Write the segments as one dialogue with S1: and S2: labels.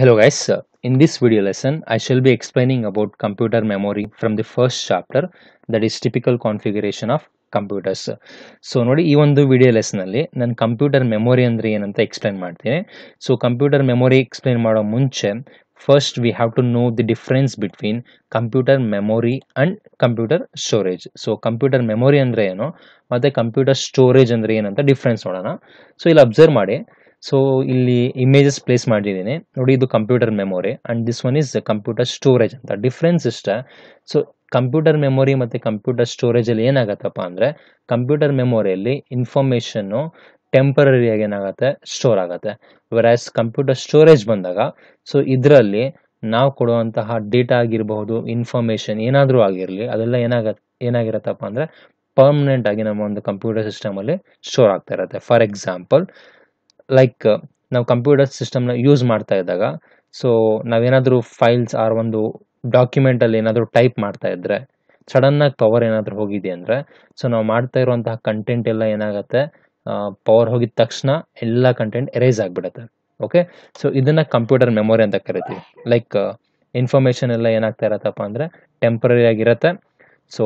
S1: Hello guys, in this video lesson I shall be explaining about computer memory from the first chapter that is typical configuration of computers so ನೋಡಿ ಈ ಒಂದು video ಲೆಸ್ನಲ್ಲಿ ನಾನು computer memory ಅಂದರೆ ಏನಂತ explain ಮಾಡ್ತೀನಿ so computer memory explain ಮಾಡೋ ಮುಂಚೆ first we have to know the difference between computer memory and computer storage so computer memory ಅಂದರೆ ಏನು ಮತ್ತೆ ಕಂಪ್ಯೂಟರ್ ಸ್ಟೋರೇಜ್ ಅಂದರೆ ಏನಂತ ಡಿಫ್ರೆನ್ಸ್ ನೋಡೋಣ ಸೊ ಇಲ್ಲಿ ಅಬ್ಸರ್ವ್ ಮಾಡಿ ಸೊ ಇಲ್ಲಿ ಇಮೇಜಸ್ ಪ್ಲೇಸ್ ಮಾಡಿದ್ದೀನಿ ನೋಡಿ ಇದು computer memory and this one is computer storage ಅಂತ ಡಿಫ್ರೆನ್ಸ್ ಇಷ್ಟ ಸೊ ಕಂಪ್ಯೂಟರ್ ಮೆಮೊರಿ ಮತ್ತು ಕಂಪ್ಯೂಟರ್ ಸ್ಟೋರೇಜಲ್ಲಿ ಏನಾಗತ್ತಪ್ಪ ಅಂದರೆ ಕಂಪ್ಯೂಟರ್ ಮೆಮೊರಿಯಲ್ಲಿ ಇನ್ಫಾರ್ಮೇಷನ್ನು ಟೆಂಪರರಿಯಾಗಿ ಏನಾಗುತ್ತೆ ಸ್ಟೋರ್ ಆಗುತ್ತೆ ಆಸ್ ಕಂಪ್ಯೂಟರ್ ಸ್ಟೋರೇಜ್ ಬಂದಾಗ ಸೊ ಇದರಲ್ಲಿ ನಾವು ಕೊಡುವಂತಹ ಡೇಟಾ ಆಗಿರಬಹುದು ಇನ್ಫಾರ್ಮೇಷನ್ ಏನಾದರೂ ಆಗಿರಲಿ ಅದೆಲ್ಲ ಏನಾಗ ಏನಾಗಿರತ್ತಪ್ಪ ಅಂದರೆ ಪರ್ಮನೆಂಟ್ ಆಗಿ ನಮ್ಮ ಒಂದು ಕಂಪ್ಯೂಟರ್ ಸಿಸ್ಟಮಲ್ಲಿ ಸ್ಟೋರ್ ಆಗ್ತಾ ಇರುತ್ತೆ ಫಾರ್ ಎಕ್ಸಾಂಪಲ್ ಲೈಕ್ ನಾವು ಕಂಪ್ಯೂಟರ್ ಸಿಸ್ಟಮ್ನ ಯೂಸ್ ಮಾಡ್ತಾ ಇದ್ದಾಗ ಸೊ ನಾವೇನಾದರೂ ಫೈಲ್ಸ್ ಆರ್ ಒಂದು ಡಾಕ್ಯುಮೆಂಟಲ್ಲಿ ಏನಾದರೂ ಟೈಪ್ ಮಾಡ್ತಾ ಇದ್ದರೆ ಸಡನ್ನಾಗಿ ಪವರ್ ಏನಾದರೂ ಹೋಗಿದೆ ಅಂದರೆ ಸೊ ನಾವು ಮಾಡ್ತಾ ಇರುವಂತಹ ಕಂಟೆಂಟ್ ಎಲ್ಲ ಏನಾಗುತ್ತೆ ಪವರ್ ಹೋಗಿದ ತಕ್ಷಣ ಎಲ್ಲ ಕಂಟೆಂಟ್ ಎರೇಸ್ ಆಗಿಬಿಡುತ್ತೆ ಓಕೆ ಸೊ ಇದನ್ನು ಕಂಪ್ಯೂಟರ್ ಮೆಮೊರಿ ಅಂತ ಕರಿತೀವಿ ಲೈಕ್ ಇನ್ಫಾರ್ಮೇಶನ್ uh, ಎಲ್ಲ ಏನಾಗ್ತಾ ಇರತ್ತಪ್ಪ ಅಂದರೆ ಟೆಂಪ್ರರಿ ಆಗಿರುತ್ತೆ ಸೊ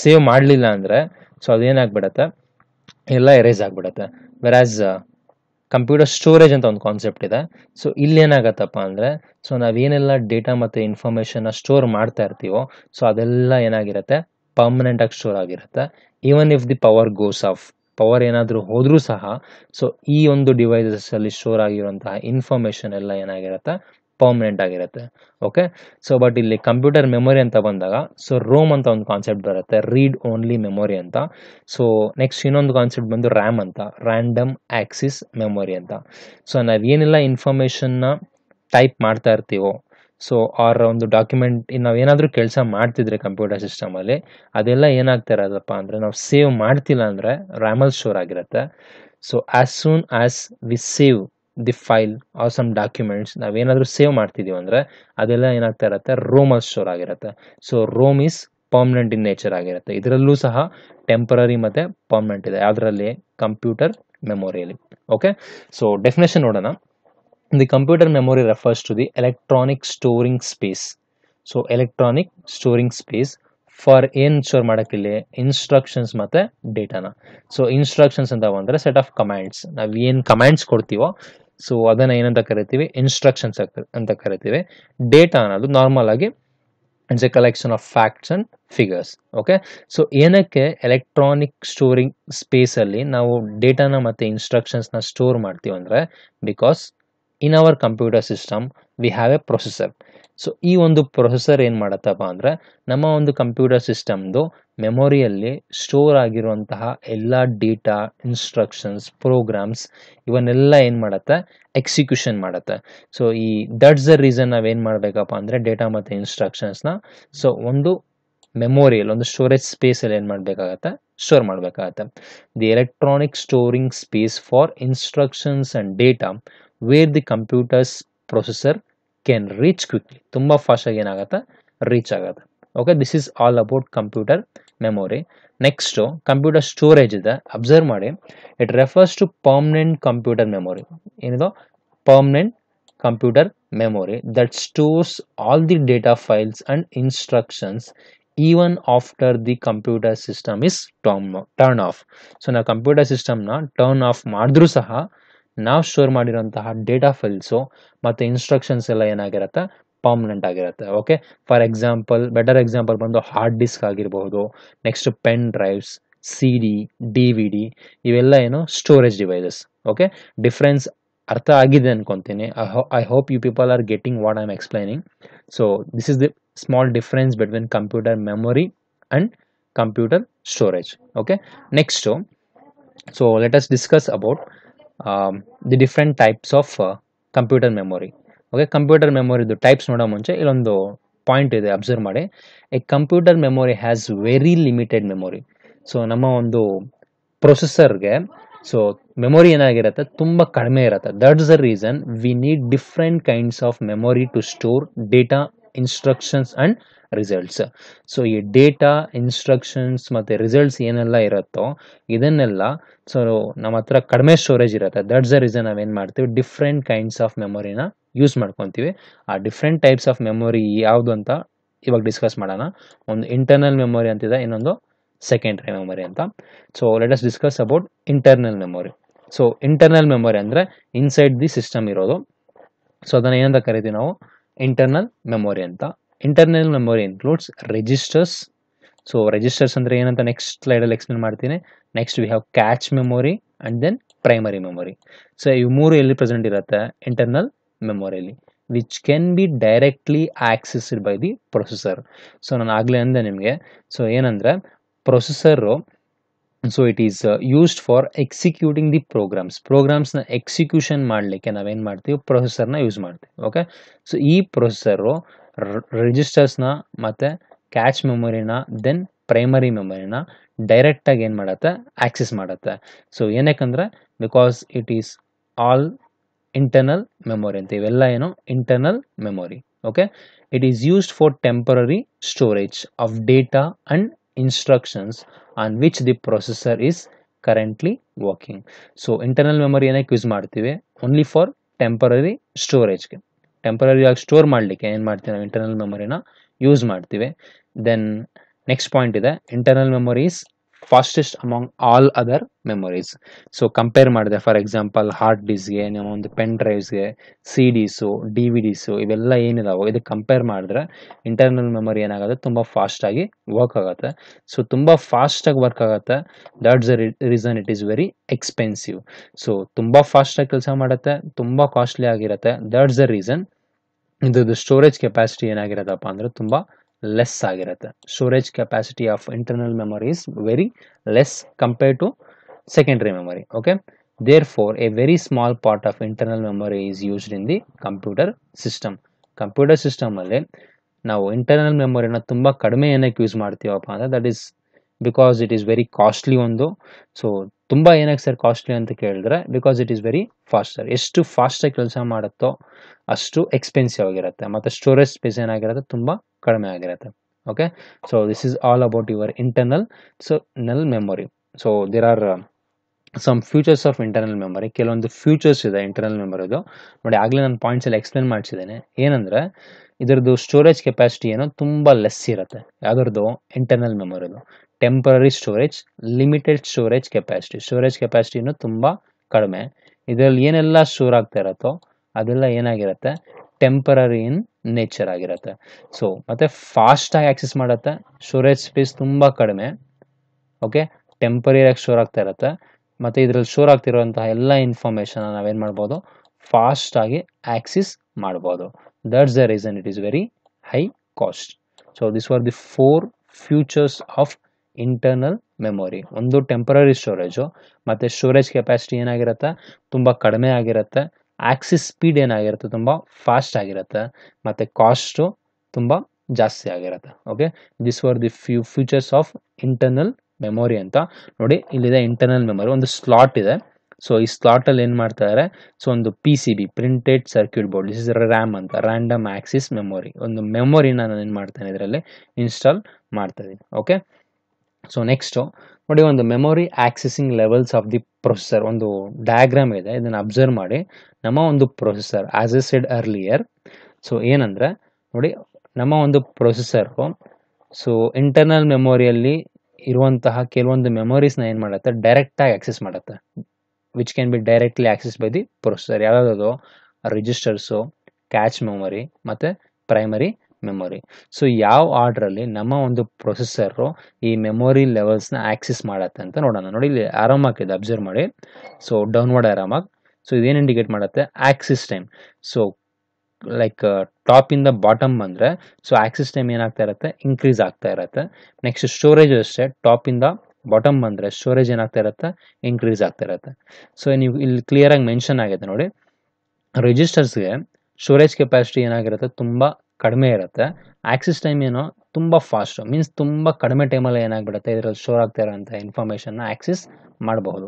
S1: ಸೇವ್ ಮಾಡಲಿಲ್ಲ ಅಂದರೆ ಸೊ ಅದೇನಾಗ್ಬಿಡತ್ತೆ ಎಲ್ಲ ಎರೇಸ್ ಆಗಿಬಿಡತ್ತೆ ವೆರಾಸ್ ಕಂಪ್ಯೂಟರ್ ಸ್ಟೋರೇಜ್ ಅಂತ ಒಂದು ಕಾನ್ಸೆಪ್ಟ್ ಇದೆ ಸೊ ಇಲ್ಲಿ ಏನಾಗತ್ತಪ್ಪ ಅಂದ್ರೆ ಸೊ ನಾವೇನೆಲ್ಲ ಡೇಟಾ ಮತ್ತೆ ಇನ್ಫಾರ್ಮೇಶನ್ ಸ್ಟೋರ್ ಮಾಡ್ತಾ ಇರ್ತೀವೋ ಸೊ ಅದೆಲ್ಲ ಏನಾಗಿರುತ್ತೆ ಆಗಿ ಸ್ಟೋರ್ ಆಗಿರುತ್ತೆ even if the power goes off power ಏನಾದರೂ ಹೋದ್ರೂ ಸಹ ಸೊ ಈ ಒಂದು ಡಿವೈಸಸ್ ಅಲ್ಲಿ ಸ್ಟೋರ್ ಆಗಿರುವಂತಹ ಇನ್ಫಾರ್ಮೇಶನ್ ಎಲ್ಲ ಏನಾಗಿರುತ್ತೆ ಪರ್ಮನೆಂಟ್ ಆಗಿರುತ್ತೆ ಓಕೆ ಸೊ ಬಟ್ ಇಲ್ಲಿ ಕಂಪ್ಯೂಟರ್ ಮೆಮೊರಿ ಅಂತ ಬಂದಾಗ ಸೊ ರೋಮ್ ಅಂತ ಒಂದು ಕಾನ್ಸೆಪ್ಟ್ ಬರುತ್ತೆ ರೀಡ್ ಓನ್ಲಿ ಮೆಮೊರಿ ಅಂತ ಸೊ ನೆಕ್ಸ್ಟ್ ಇನ್ನೊಂದು ಕಾನ್ಸೆಪ್ಟ್ ಬಂದು ರ್ಯಾಮ್ ಅಂತ ರ್ಯಾಂಡಮ್ ಆಕ್ಸಿಸ್ ಮೆಮೊರಿ ಅಂತ ಸೊ ನಾವೇನೆಲ್ಲ ಇನ್ಫಾರ್ಮೇಷನ್ನ ಟೈಪ್ ಮಾಡ್ತಾ ಇರ್ತೀವೋ ಸೊ ಆರ್ ಒಂದು ಡಾಕ್ಯುಮೆಂಟ್ ನಾವು ಏನಾದರೂ ಕೆಲಸ ಮಾಡ್ತಿದ್ರೆ ಕಂಪ್ಯೂಟರ್ ಸಿಸ್ಟಮಲ್ಲಿ ಅದೆಲ್ಲ ಏನಾಗ್ತಾ ಇರೋದಪ್ಪ ಅಂದರೆ ನಾವು ಸೇವ್ ಮಾಡ್ತಿಲ್ಲ ಅಂದರೆ ರ್ಯಾಮಲ್ ಸ್ಟೋರ್ ಆಗಿರುತ್ತೆ so as soon as we save the file or some documents ನಾವೇನಾದರೂ ಸೇವ್ ಮಾಡ್ತಿದೀವಿ ಅಂದ್ರೆ ಅದೆಲ್ಲ ಏನಾಗ್ತಾ ಇರುತ್ತೆ ರೋಮಸ್ ಸ್ಟೋರ್ ಆಗಿರುತ್ತೆ so ROM is permanent in nature ಆಗಿರುತ್ತೆ ಇದರಲ್ಲೂ ಸಹ ಟೆಂಪರರಿ ಮತ್ತು ಪರ್ಮನೆಂಟ್ ಇದೆ ಅದರಲ್ಲಿ ಕಂಪ್ಯೂಟರ್ ಮೆಮೊರಿಯಲ್ಲಿ ಓಕೆ ಸೊ ಡೆಫಿನೇಷನ್ ನೋಡೋಣ the computer memory refers to the electronic storing space so electronic storing space for ಏನ್ ಸ್ಟೋರ್ ಇಲ್ಲಿ ಇನ್ಸ್ಟ್ರಕ್ಷನ್ಸ್ ಮತ್ತೆ ಡೇಟಾನ ಸೊ ಇನ್ಸ್ಟ್ರಕ್ಷನ್ಸ್ ಅಂತ ಬಂದ್ರೆ ಸೆಟ್ ಆಫ್ ಕಮ್ಯಾಂಡ್ಸ್ ನಾವು ಏನ್ ಕಮ್ಯಾಂಡ್ಸ್ ಕೊಡ್ತೀವೋ ಸೊ ಅದನ್ನ ಏನಂತ ಕರಿತೀವಿ ಇನ್ಸ್ಟ್ರಕ್ಷನ್ಸ್ ಅಂತ ಕರಿತೀವಿ ಡೇಟಾ ಅನ್ನೋದು ನಾರ್ಮಲ್ ಆಗಿ it's a collection of facts and figures okay so ಏನಕ್ಕೆ ಎಲೆಕ್ಟ್ರಾನಿಕ್ ಸ್ಟೋರಿಂಗ್ ಸ್ಪೇಸ್ ಅಲ್ಲಿ ನಾವು ಡೇಟಾನ ಮತ್ತೆ ಇನ್ಸ್ಟ್ರಕ್ಷನ್ಸ್ ನ ಸ್ಟೋರ್ ಮಾಡ್ತೀವಿ ಅಂದ್ರೆ because in our computer system we have a processor so ಈ ಒಂದು ಪ್ರೊಸೆಸರ್ ಏನು ಮಾಡತ್ತಪ್ಪ ಅಂದರೆ ನಮ್ಮ ಒಂದು ಕಂಪ್ಯೂಟರ್ ಸಿಸ್ಟಮ್ದು ಮೆಮೊರಿಯಲ್ಲಿ ಸ್ಟೋರ್ ಆಗಿರುವಂತಹ ಎಲ್ಲ ಡೇಟಾ ಇನ್ಸ್ಟ್ರಕ್ಷನ್ಸ್ ಪ್ರೋಗ್ರಾಮ್ಸ್ ಇವನ್ನೆಲ್ಲ ಏನು ಮಾಡತ್ತೆ ಎಕ್ಸಿಕ್ಯೂಷನ್ ಮಾಡತ್ತೆ ಸೊ ಈ ದಟ್ಸ್ ದ ರೀಸನ್ ನಾವೇನು ಮಾಡಬೇಕಪ್ಪ ಅಂದರೆ ಡೇಟಾ ಮತ್ತು ಇನ್ಸ್ಟ್ರಕ್ಷನ್ಸ್ನ ಸೊ ಒಂದು ಮೆಮೊರಿಯಲ್ಲಿ ಒಂದು ಸ್ಟೋರೇಜ್ ಸ್ಪೇಸಲ್ಲಿ ಏನು ಮಾಡಬೇಕಾಗತ್ತೆ ಸ್ಟೋರ್ ಮಾಡಬೇಕಾಗತ್ತೆ the electronic storing space for instructions and data where the computer's processor can reach quickly ತುಂಬ ಫಾಸ್ಟಾಗಿ ಏನಾಗುತ್ತೆ ರೀಚ್ ಆಗುತ್ತೆ okay this is all about computer memory next computer storage ಇದೆ ಅಬ್ಸರ್ವ್ ಮಾಡಿ it refers to permanent computer memory ಏನಿದು permanent computer memory that stores all the data files and instructions even after the computer system is turn off so ನಾವು computer ಸಿಸ್ಟಮ್ನ turn off ಮಾಡಿದ್ರೂ ಸಹ ನಾವು store ಮಾಡಿರೋಂತಹ data files ಮತ್ತು instructions ಎಲ್ಲ ಏನಾಗಿರತ್ತೆ ಪರ್ಮನೆಂಟ್ ಆಗಿರುತ್ತೆ okay for example better example ಬಂದು ಹಾರ್ಡ್ ಡಿಸ್ಕ್ ಆಗಿರಬಹುದು next pen drives C D D V D ಇವೆಲ್ಲ ಏನು ಸ್ಟೋರೇಜ್ ಡಿವೈಸಸ್ ಓಕೆ ಡಿಫ್ರೆನ್ಸ್ ಅರ್ಥ ಆಗಿದೆ ಅನ್ಕೊಂತೀನಿ I hope you people are getting what I am explaining so this is the small difference between computer memory and computer storage okay next so let us discuss about um, the different types of uh, okay computer ಮೆಮೊರಿದು types ನೋಡೋ ಮುಂಚೆ ಇಲ್ಲೊಂದು point ಇದೆ observe ಮಾಡಿ a computer memory has very limited memory so ನಮ್ಮ ಒಂದು ಪ್ರೊಸೆಸರ್ಗೆ so memory ಏನಾಗಿರುತ್ತೆ ತುಂಬ ಕಡಿಮೆ ಇರುತ್ತೆ that's the reason we need different kinds of memory to store data instructions and results so ಈ ಡೇಟಾ ಇನ್ಸ್ಟ್ರಕ್ಷನ್ಸ್ ಮತ್ತು ರಿಸಲ್ಟ್ಸ್ ಏನೆಲ್ಲ ಇರುತ್ತೋ ಇದನ್ನೆಲ್ಲ ಸೊ ನಮ್ಮ ಹತ್ರ ಕಡಿಮೆ ಸ್ಟೋರೇಜ್ ಇರುತ್ತೆ ದಟ್ಸ್ ದ ರೀಸನ್ ನಾವೇನು ಮಾಡ್ತೀವಿ ಡಿಫ್ರೆಂಟ್ ಕೈಂಡ್ಸ್ ಆಫ್ ಮೆಮೊರಿನ ಯೂಸ್ ಮಾಡ್ಕೊತೀವಿ ಆ ಡಿಫ್ರೆಂಟ್ ಟೈಪ್ಸ್ ಆಫ್ ಮೆಮೊರಿ ಯಾವುದು ಅಂತ ಇವಾಗ ಡಿಸ್ಕಸ್ ಮಾಡೋಣ ಒಂದು ಇಂಟರ್ನಲ್ ಮೆಮೊರಿ ಅಂತಿದೆ ಇನ್ನೊಂದು ಸೆಕೆಂಡ್ರಿ ಮೆಮೊರಿ ಅಂತ so let us discuss about internal memory so internal memory ಅಂದರೆ ಇನ್ಸೈಡ್ ದಿ ಸಿಸ್ಟಮ್ ಇರೋದು ಸೊ ಅದನ್ನು ಏನಂತ ಕರಿತೀವಿ ನಾವು ಇಂಟರ್ನಲ್ ಮೆಮೊರಿ ಅಂತ internal memory includes registers so registers ಅಂದರೆ ಏನಂತ ನೆಕ್ಸ್ಟ್ ಸ್ಲೈಡಲ್ಲಿ ಎಕ್ಸ್ಪ್ಲೇನ್ ಮಾಡ್ತೀನಿ next we have cache memory and then primary memory so ಇವು ಮೂರು ಎಲ್ಲಿ ಪ್ರೆಸೆಂಟ್ ಇರುತ್ತೆ ಇಂಟರ್ನಲ್ ಮೆಮೊರಿಯಲ್ಲಿ which can be directly accessed by the processor so ನಾನು ಆಗಲೇ ಅಂದೆ ನಿಮಗೆ ಸೊ ಏನಂದರೆ processor so it is used for executing the programs ಪ್ರೋಗ್ರಾಮ್ಸ್ನ ಎಕ್ಸಿಕ್ಯೂಷನ್ ಮಾಡಲಿಕ್ಕೆ ನಾವೇನು ಮಾಡ್ತೀವಿ ಪ್ರೊಸೆಸರ್ನ ಯೂಸ್ ಮಾಡ್ತೀವಿ ಓಕೆ ಸೊ ಈ ಪ್ರೊಸೆಸರು ರಿಜಿಸ್ಟರ್ಸ್ನ ಮತ್ತು ಕ್ಯಾಚ್ ಮೆಮೊರಿನ ದೆನ್ ಪ್ರೈಮರಿ ಮೆಮೊರಿನ ಡೈರೆಕ್ಟಾಗಿ ಏನು ಮಾಡತ್ತೆ ಆ್ಯಕ್ಸೆಸ್ ಮಾಡತ್ತೆ ಸೊ ಏನಕ್ಕಂದ್ರೆ because it is all internal memory ಅಂತ ಇವೆಲ್ಲ ಏನು internal memory okay it is used for temporary storage of data and instructions on which the processor is currently working so internal memory ಏನಕ್ಕೆ use ಮಾಡ್ತೀವಿ only for temporary ಸ್ಟೋರೇಜ್ಗೆ temporary ಆಗಿ store ಮಾಡಲಿಕ್ಕೆ ಏನು ಮಾಡ್ತೀವಿ ನಾವು ಇಂಟರ್ನಲ್ ಮೆಮೊರಿನ ಯೂಸ್ ಮಾಡ್ತೀವಿ ದೆನ್ ನೆಕ್ಸ್ಟ್ ಪಾಯಿಂಟ್ ಇದೆ internal memories fastest among all other memories so compare ಮಾಡಿದೆ ಫಾರ್ ಎಕ್ಸಾಂಪಲ್ ಹಾರ್ಡ್ ಡಿಸ್ಗೆ ನಮ್ಮ ಒಂದು ಪೆನ್ ಡ್ರೈವ್ಸ್ಗೆ C Ds D V Ds ಇವೆಲ್ಲ ಏನಿದಾವೋ ಇದಕ್ಕೆ ಕಂಪೇರ್ ಮಾಡಿದ್ರೆ ಇಂಟರ್ನಲ್ ಮೆಮೊರಿ ಏನಾಗುತ್ತೆ ತುಂಬ ಫಾಸ್ಟಾಗಿ ವರ್ಕ್ ಆಗುತ್ತೆ ಸೊ ತುಂಬ ಫಾಸ್ಟಾಗಿ ವರ್ಕ್ ಆಗುತ್ತೆ that's a reason it is very expensive so ತುಂಬ ಫಾಸ್ಟಾಗಿ ಕೆಲಸ ಮಾಡುತ್ತೆ ತುಂಬ ಕಾಸ್ಟ್ಲಿ ಆಗಿರುತ್ತೆ ದಟ್ಸ್ ಅ ರೀಸನ್ ಇದ್ರದ್ದು ಸ್ಟೋರೇಜ್ ಕೆಪಾಸಿಟಿ ಏನಾಗಿರೋದಪ್ಪ ಅಂದರೆ ತುಂಬ ಲೆಸ್ ಆಗಿರುತ್ತೆ storage capacity of internal memory is very less compare to secondary memory okay therefore a very small part of internal memory is used in the computer system computer ಸಿಸ್ಟಮಲ್ಲಿ ನಾವು internal ಮೆಮೊರಿನ ತುಂಬ ಕಡಿಮೆ ಏನಕ್ಕೆ use ಮಾಡ್ತೀವಪ್ಪ ಅಂದರೆ that is because it is very costly ಒಂದು so ತುಂಬ ಏನಕ್ಕೆ ಸರ್ ಕಾಸ್ಟ್ಲಿ ಅಂತ ಕೇಳಿದ್ರೆ because it is very faster ಎಷ್ಟು ಫಾಸ್ಟಾಗಿ ಕೆಲಸ ಮಾಡುತ್ತೋ ಅಷ್ಟು ಎಕ್ಸ್ಪೆನ್ಸಿವ್ ಆಗಿರುತ್ತೆ ಮತ್ತು ಸ್ಟೋರೇಜ್ ಸ್ಪೇಸ್ ಏನಾಗಿರುತ್ತೆ ತುಂಬ ಕಡಿಮೆ ಆಗಿರುತ್ತೆ okay so this is all about your internal so ನೆಲ್ memory so there are some futures of internal memory ಕೆಲವೊಂದು ಫ್ಯೂಚರ್ಸ್ ಇದೆ ಇಂಟರ್ನಲ್ ಮೆಮೊರಿದು ನೋಡಿ ಆಗಲೇ ನಾನು ಪಾಯಿಂಟ್ಸ್ ಎಲ್ಲ ಎಕ್ಸ್ಪ್ಲೇನ್ ಮಾಡಿಸಿದ್ದೇನೆ ಏನಂದರೆ ಇದರದ್ದು ಸ್ಟೋರೇಜ್ ಕೆಪಾಸಿಟಿ ಏನೋ ತುಂಬ ಲೆಸ್ ಇರುತ್ತೆ ಯಾವುದ್ರದ್ದು ಇಂಟರ್ನಲ್ ಮೆಮೊರಿದು temporary storage limited storage capacity storage ಕೆಪಾಸಿಟಿನೂ ತುಂಬ ಕಡಿಮೆ ಇದರಲ್ಲಿ ಏನೆಲ್ಲ ಸ್ಟೋರ್ ಆಗ್ತಾ ಇರುತ್ತೋ ಅದೆಲ್ಲ ಏನಾಗಿರುತ್ತೆ ಟೆಂಪರರಿ ಇನ್ ನೇಚರ್ ಆಗಿರುತ್ತೆ ಸೊ ಮತ್ತೆ ಫಾಸ್ಟ್ ಆಗಿ ಆಕ್ಸೆಸ್ ಮಾಡುತ್ತೆ ಸ್ಟೋರೇಜ್ ಸ್ಪೇಸ್ ತುಂಬ ಕಡಿಮೆ ಓಕೆ ಟೆಂಪರಿಯಾಗಿ ಸ್ಟೋರ್ ಆಗ್ತಾ ಇರತ್ತೆ ಮತ್ತೆ ಇದರಲ್ಲಿ ಸ್ಟೋರ್ ಆಗ್ತಿರುವಂತಹ ಎಲ್ಲ ಇನ್ಫಾರ್ಮೇಶನ್ ನಾವೇನು ಮಾಡ್ಬೋದು ಆಗಿ ಆಕ್ಸಿಸ್ ಮಾಡ್ಬೋದು that's the reason it is very high cost so this were the four futures of internal memory ಒಂದು ಟೆಂಪರರಿ ಸ್ಟೋರೇಜು ಮತ್ತೆ ಸ್ಟೋರೇಜ್ ಕೆಪಾಸಿಟಿ ಏನಾಗಿರತ್ತೆ ತುಂಬ ಕಡಿಮೆ ಆಗಿರುತ್ತೆ ಆಕ್ಸಿಸ್ ಸ್ಪೀಡ್ ಏನಾಗಿರುತ್ತೆ ತುಂಬ ಫಾಸ್ಟ್ ಆಗಿರುತ್ತೆ ಮತ್ತು ಕಾಸ್ಟು ತುಂಬ ಜಾಸ್ತಿ ಆಗಿರುತ್ತೆ okay this were the few futures of internal memory ಅಂತ ನೋಡಿ ಇಲ್ಲಿದೆ ಇಂಟರ್ನಲ್ ಮೆಮೊರಿ ಒಂದು ಸ್ಲಾಟ್ ಇದೆ ಸೊ ಈ ಸ್ಲಾಟಲ್ಲಿ ಏನು ಮಾಡ್ತಿದ್ದಾರೆ ಸೊ ಒಂದು P C B printed circuit board this is RAM ಅಂತ ರ್ಯಾಂಡಮ್ ಆಕ್ಸಿಸ್ ಮೆಮೊರಿ ಒಂದು ಮೆಮೊರಿನ ನಾನು ಏನು ಮಾಡ್ತೇನೆ ಇದರಲ್ಲಿ ಇನ್ಸ್ಟಾಲ್ ಮಾಡ್ತಾ ಇದ್ದೀನಿ ಓಕೆ ಸೊ ನೆಕ್ಸ್ಟ್ ನೋಡಿ ಒಂದು memory accessing levels of the processor ಒಂದು ಡಯಾಗ್ರಾಮ್ ಇದೆ ಇದನ್ನು ಅಬ್ಸರ್ವ್ ಮಾಡಿ ನಮ್ಮ ಒಂದು processor as a said earlier so ಏನಂದ್ರೆ ನೋಡಿ ನಮ್ಮ ಒಂದು ಪ್ರೊಸೆಸರ್ ಸೊ ಇಂಟರ್ನಲ್ ಮೆಮೊರಿಯಲ್ಲಿ ಇರುವಂತಹ ಕೆಲವೊಂದು ಮೆಮೊರೀಸ್ನ ಏನು ಮಾಡುತ್ತೆ ಡೈರೆಕ್ಟಾಗಿ ಆಕ್ಸೆಸ್ ಮಾಡುತ್ತೆ which can be directly access by the processor ಯಾವುದಾದ್ರು ರಿಜಿಸ್ಟರ್ಸು ಕ್ಯಾಚ್ ಮೆಮೊರಿ ಮತ್ತು ಪ್ರೈಮರಿ ಮೆಮೊರಿ ಸೊ ಯಾವ ಆರ್ಡ್ರಲ್ಲಿ ನಮ್ಮ ಒಂದು ಪ್ರೊಸೆಸರು ಈ ಮೆಮೊರಿ ಲೆವೆಲ್ಸ್ನ ಆಕ್ಸಿಸ್ ಮಾಡತ್ತೆ ಅಂತ ನೋಡೋಣ ನೋಡಿ ಇಲ್ಲಿ ಆರಾಮ್ ಆಗಿದೆ ಅಬ್ಸರ್ವ್ ಮಾಡಿ ಸೊ ಡೌನ್ವರ್ಡ್ ಆರಾಮ್ ಸೊ ಇದೇನು ಇಂಡಿಕೇಟ್ ಮಾಡುತ್ತೆ ಆಕ್ಸಿಸ್ ಟೈಮ್ ಸೊ ಲೈಕ್ ಟಾಪಿಂದ ಬಾಟಮ್ ಬಂದರೆ ಸೊ ಆಕ್ಸಿಸ್ ಟೈಮ್ ಏನಾಗ್ತಾ ಇರುತ್ತೆ ಇನ್ಕ್ರೀಸ್ ಆಗ್ತಾ ಇರುತ್ತೆ ನೆಕ್ಸ್ಟ್ ಸ್ಟೋರೇಜ್ ಅಷ್ಟೇ ಟಾಪಿಂದ ಬಾಟಮ್ ಬಂದರೆ ಸ್ಟೋರೇಜ್ ಏನಾಗ್ತಾ ಇರುತ್ತೆ ಇನ್ಕ್ರೀಸ್ ಆಗ್ತಾ ಇರುತ್ತೆ ಸೊ ನೀವು ಇಲ್ಲಿ ಕ್ಲಿಯರಾಗಿ ಮೆನ್ಷನ್ ಆಗಿದೆ ನೋಡಿ ರಿಜಿಸ್ಟರ್ಸ್ಗೆ ಸ್ಟೋರೇಜ್ ಕೆಪಾಸಿಟಿ ಏನಾಗಿರುತ್ತೆ ತುಂಬ ಕಡಿಮೆ ಇರುತ್ತೆ ಆಕ್ಸಿಸ್ ಟೈಮ್ ಏನೋ ತುಂಬ ಫಾಸ್ಟ್ ಮೀನ್ಸ್ ತುಂಬ ಕಡಿಮೆ ಟೈಮಲ್ಲಿ ಏನಾಗ್ಬಿಡುತ್ತೆ ಇದರಲ್ಲಿ ಸ್ಟೋರ್ ಆಗ್ತಾ ಇರೋಂಥ ಇನ್ಫಾರ್ಮೇಷನ್ನ ಆಕ್ಸಿಸ್ ಮಾಡಬಹುದು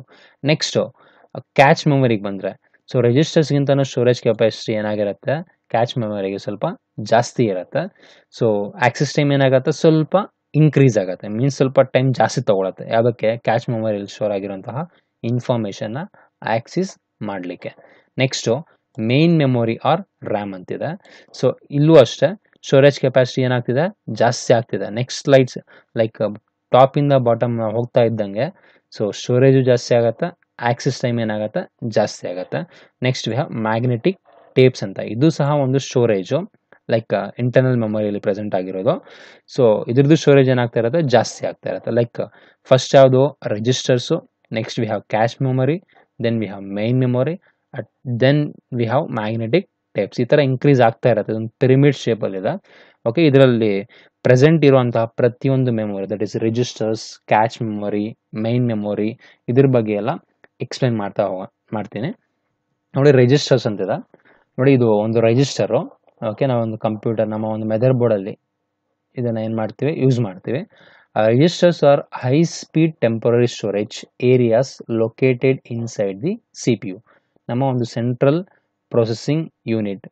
S1: ನೆಕ್ಸ್ಟು ಕ್ಯಾಚ್ ಮೆಮೊರಿಗೆ ಬಂದರೆ ಸೊ ರಿಜಿಸ್ಟರ್ಸ್ಗಿಂತನೂ ಸ್ಟೋರೇಜ್ ಕೆಪಾಸಿಟಿ ಏನಾಗಿರುತ್ತೆ ಕ್ಯಾಚ್ ಮೆಮೊರಿಗೆ ಸ್ವಲ್ಪ ಜಾಸ್ತಿ ಇರುತ್ತೆ ಸೊ ಆಕ್ಸಿಸ್ ಟೈಮ್ ಏನಾಗುತ್ತೆ ಸ್ವಲ್ಪ ಇನ್ಕ್ರೀಸ್ ಆಗುತ್ತೆ ಮೀನ್ಸ್ ಸ್ವಲ್ಪ ಟೈಮ್ ಜಾಸ್ತಿ ತೊಗೊಳತ್ತೆ ಯಾವುದಕ್ಕೆ ಕ್ಯಾಚ್ ಮೆಮೊರಿಯಲ್ಲಿ ಸ್ಟೋರ್ ಆಗಿರುವಂತಹ ಇನ್ಫಾರ್ಮೇಷನ್ನ ಆಕ್ಸಿಸ್ ಮಾಡಲಿಕ್ಕೆ next main memory or RAM ಅಂತಿದೆ ಸೊ ಇಲ್ಲೂ ಅಷ್ಟೇ ಸ್ಟೋರೇಜ್ ಕೆಪಾಸಿಟಿ ಏನಾಗ್ತಿದೆ ಜಾಸ್ತಿ ಆಗ್ತಿದೆ ನೆಕ್ಸ್ಟ್ ಲೈಟ್ಸ್ ಲೈಕ್ ಟಾಪಿಂದ ಬಾಟಮ್ ಹೋಗ್ತಾ ಇದ್ದಂಗೆ ಸೊ ಸ್ಟೋರೇಜು ಜಾಸ್ತಿ ಆಗತ್ತೆ ಆಕ್ಸಿಸ್ ಟೈಮ್ ಏನಾಗತ್ತೆ ಜಾಸ್ತಿ ಆಗತ್ತೆ next we have magnetic tapes ಅಂತ ಇದು ಸಹ ಒಂದು ಸ್ಟೋರೇಜು ಲೈಕ್ ಇಂಟರ್ನಲ್ ಮೆಮೊರಿಯಲ್ಲಿ ಪ್ರೆಸೆಂಟ್ ಆಗಿರೋದು ಸೊ ಇದ್ರದ್ದು ಸ್ಟೋರೇಜ್ ಏನಾಗ್ತಾ ಇರತ್ತೆ ಜಾಸ್ತಿ ಆಗ್ತಾ ಇರತ್ತೆ ಲೈಕ್ ಫಸ್ಟ್ ಯಾವುದು registers next we have cache memory then we have main memory at then we have magnetic types ಈ ಥರ ಇನ್ಕ್ರೀಸ್ ಆಗ್ತಾ ಇರುತ್ತೆ ಒಂದು ಪಿರಿಮಿಡ್ ಇದೆ ಓಕೆ ಇದರಲ್ಲಿ ಪ್ರೆಸೆಂಟ್ ಇರುವಂತಹ ಪ್ರತಿಯೊಂದು memory that is registers cache memory main memory ಇದ್ರ ಬಗ್ಗೆ ಎಲ್ಲ ಎಕ್ಸ್ಪ್ಲೈನ್ ಮಾಡ್ತಾ ಹೋಗ ಮಾಡ್ತೀನಿ ನೋಡಿ ರಿಜಿಸ್ಟರ್ಸ್ ಅಂತಿದೆ ನೋಡಿ ಇದು ಒಂದು ರಿಜಿಸ್ಟರು ಓಕೆ ನಾವೊಂದು ಕಂಪ್ಯೂಟರ್ ನಮ್ಮ ಒಂದು ಮೆದರ್ ಬೋರ್ಡಲ್ಲಿ ಇದನ್ನು ಏನು ಮಾಡ್ತೀವಿ ಯೂಸ್ ಮಾಡ್ತೀವಿ registers are high speed temporary storage areas located inside the C P U ನಮ್ಮ ಒಂದು ಸೆಂಟ್ರಲ್ ಪ್ರೊಸೆಸಿಂಗ್ ಯೂನಿಟ್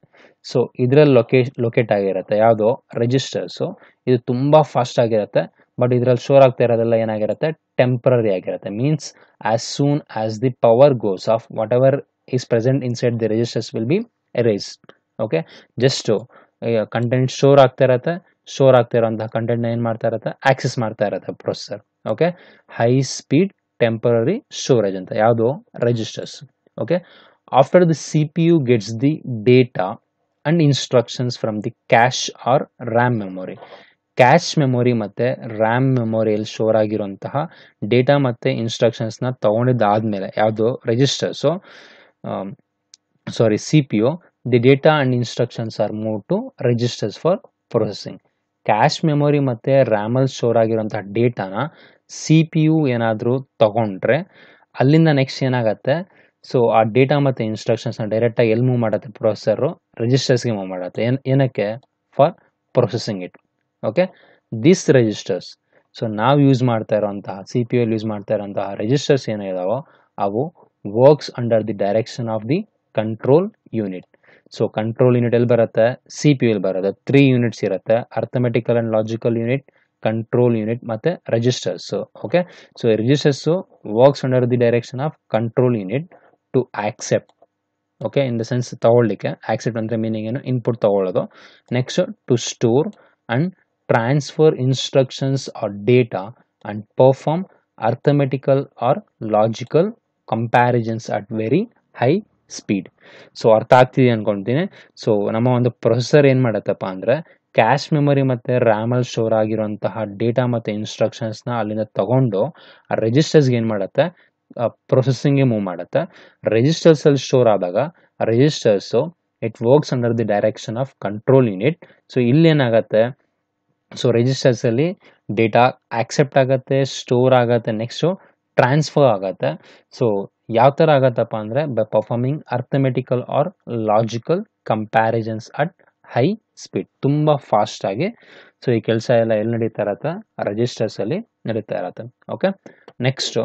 S1: ಸೊ ಇದರಲ್ಲಿ ಲೊಕೇಶ್ ಲೊಕೇಟ್ ಆಗಿರುತ್ತೆ ಯಾವುದು ರಿಜಿಸ್ಟರ್ಸು ಇದು ತುಂಬ ಫಾಸ್ಟ್ ಆಗಿರುತ್ತೆ ಬಟ್ ಇದರಲ್ಲಿ ಶೋರ್ ಆಗ್ತಾ ಇರೋದೆಲ್ಲ ಏನಾಗಿರುತ್ತೆ ಟೆಂಪ್ರರಿ ಆಗಿರುತ್ತೆ means as soon as the power goes off whatever is present inside the registers will be erased okay just content store ಆಗ್ತಾ ಇರತ್ತೆ ಸ್ಟೋರ್ ಆಗ್ತಾ ಇರೋಂತಹ ಕಂಟೆಂಟ್ನ ಏನು ಮಾಡ್ತಾ ಇರತ್ತೆ ಆಕ್ಸೆಸ್ ಮಾಡ್ತಾ ಇರತ್ತೆ processor okay high speed temporary storage ಅಂತ ಯಾವುದು registers okay after the cpu gets the data and instructions from the cache or ram memory cache memory ಮತ್ತು ರ್ಯಾಮ್ ಮೆಮೊರಿಯಲ್ ಸ್ಟೋರ್ ಆಗಿರುವಂತಹ ಡೇಟಾ ಮತ್ತು ಇನ್ಸ್ಟ್ರಕ್ಷನ್ಸ್ನ ಮೇಲೆ ಯಾವುದು registers sorry C P U the data and instructions are move to registers for processing cache memory ಮತ್ತು ರ್ಯಾಮಲ್ಲಿ store ಆಗಿರುವಂತಹ ಡೇಟಾನ ಸಿ ಪಿ ಯು ಏನಾದರೂ ತಗೊಂಡ್ರೆ ಅಲ್ಲಿಂದ ನೆಕ್ಸ್ಟ್ ಏನಾಗತ್ತೆ ಸೊ ಆ ಡೇಟಾ ಮತ್ತು ಇನ್ಸ್ಟ್ರಕ್ಷನ್ಸ್ನ ಡೈರೆಕ್ಟಾಗಿ ಎಲ್ಲಿ ಮೂವ್ ಮಾಡುತ್ತೆ ಪ್ರೊಸೆಸರು ರಿಜಿಸ್ಟರ್ಸ್ಗೆ ಮೂವ್ ಮಾಡತ್ತೆ ಏನು ಏನಕ್ಕೆ for processing it okay this registers so ನಾವು ಯೂಸ್ ಮಾಡ್ತಾ ಇರೋಂತಹ ಸಿ ಪಿ ಎಲ್ ಯೂಸ್ ಮಾಡ್ತಾ ಇರೋಂತಹ ರಿಜಿಸ್ಟರ್ಸ್ ಏನು ಅವು works under the direction of the control unit so control unit ಎಲ್ಲಿ ಬರುತ್ತೆ ಸಿ ಪಿ ಎಲ್ ಬರುತ್ತೆ ತ್ರೀ ಯೂನಿಟ್ಸ್ ಇರುತ್ತೆ arithmetical and logical unit control unit ಮತ್ತು registers okay so registers works under the direction of control unit to accept okay in the sense ತಗೊಳ್ಳಿಕ್ಕೆ accept ಅಂದರೆ meaning ಏನು input ತಗೊಳ್ಳೋದು next to store and transfer instructions or data and perform arithmetical or logical comparisons at very high speed so ಅರ್ಥ ಆಗ್ತಿದೆ ಅನ್ಕೊಂತೀನಿ so ನಮ್ಮ ಒಂದು processor ಏನು ಮಾಡತ್ತಪ್ಪ ಅಂದರೆ ಕ್ಯಾಶ್ ಮೆಮೊರಿ ಮತ್ತು ರ್ಯಾಮಲ್ಲಿ ಸ್ಟೋರ್ ಆಗಿರುವಂತಹ ಡೇಟಾ ಮತ್ತು ಇನ್ಸ್ಟ್ರಕ್ಷನ್ಸ್ನ ಅಲ್ಲಿಂದ ತಗೊಂಡು ಆ ರಿಜಿಸ್ಟರ್ಸ್ಗೆ ಏನು ಮಾಡತ್ತೆ ಪ್ರೊಸೆಸಿಂಗ್ಗೆ ಮೂವ್ ಮಾಡುತ್ತೆ ಅಲ್ಲಿ ಸ್ಟೋರ್ ಆದಾಗ registers it works under the direction of control unit so ಇಲ್ಲೇನಾಗತ್ತೆ ಸೊ ರಿಜಿಸ್ಟರ್ಸ್ ಅಲ್ಲಿ ಡೇಟಾ ಆಕ್ಸೆಪ್ಟ್ ಆಗುತ್ತೆ ಸ್ಟೋರ್ ಆಗುತ್ತೆ ನೆಕ್ಸ್ಟು ಟ್ರಾನ್ಸ್ಫರ್ ಆಗತ್ತೆ ಸೊ ಯಾವ ಥರ ಆಗತ್ತಪ್ಪ ಅಂದರೆ by performing arithmetical or logical comparisons at high speed ತುಂಬಾ ಫಾಸ್ಟ್ ಆಗಿ ಸೊ ಈ ಕೆಲಸ ಎಲ್ಲ ಎಲ್ಲಿ ನಡೀತಾ ಇರತ್ತೆ ಅಲ್ಲಿ ನಡೀತಾ ಇರತ್ತೆ okay next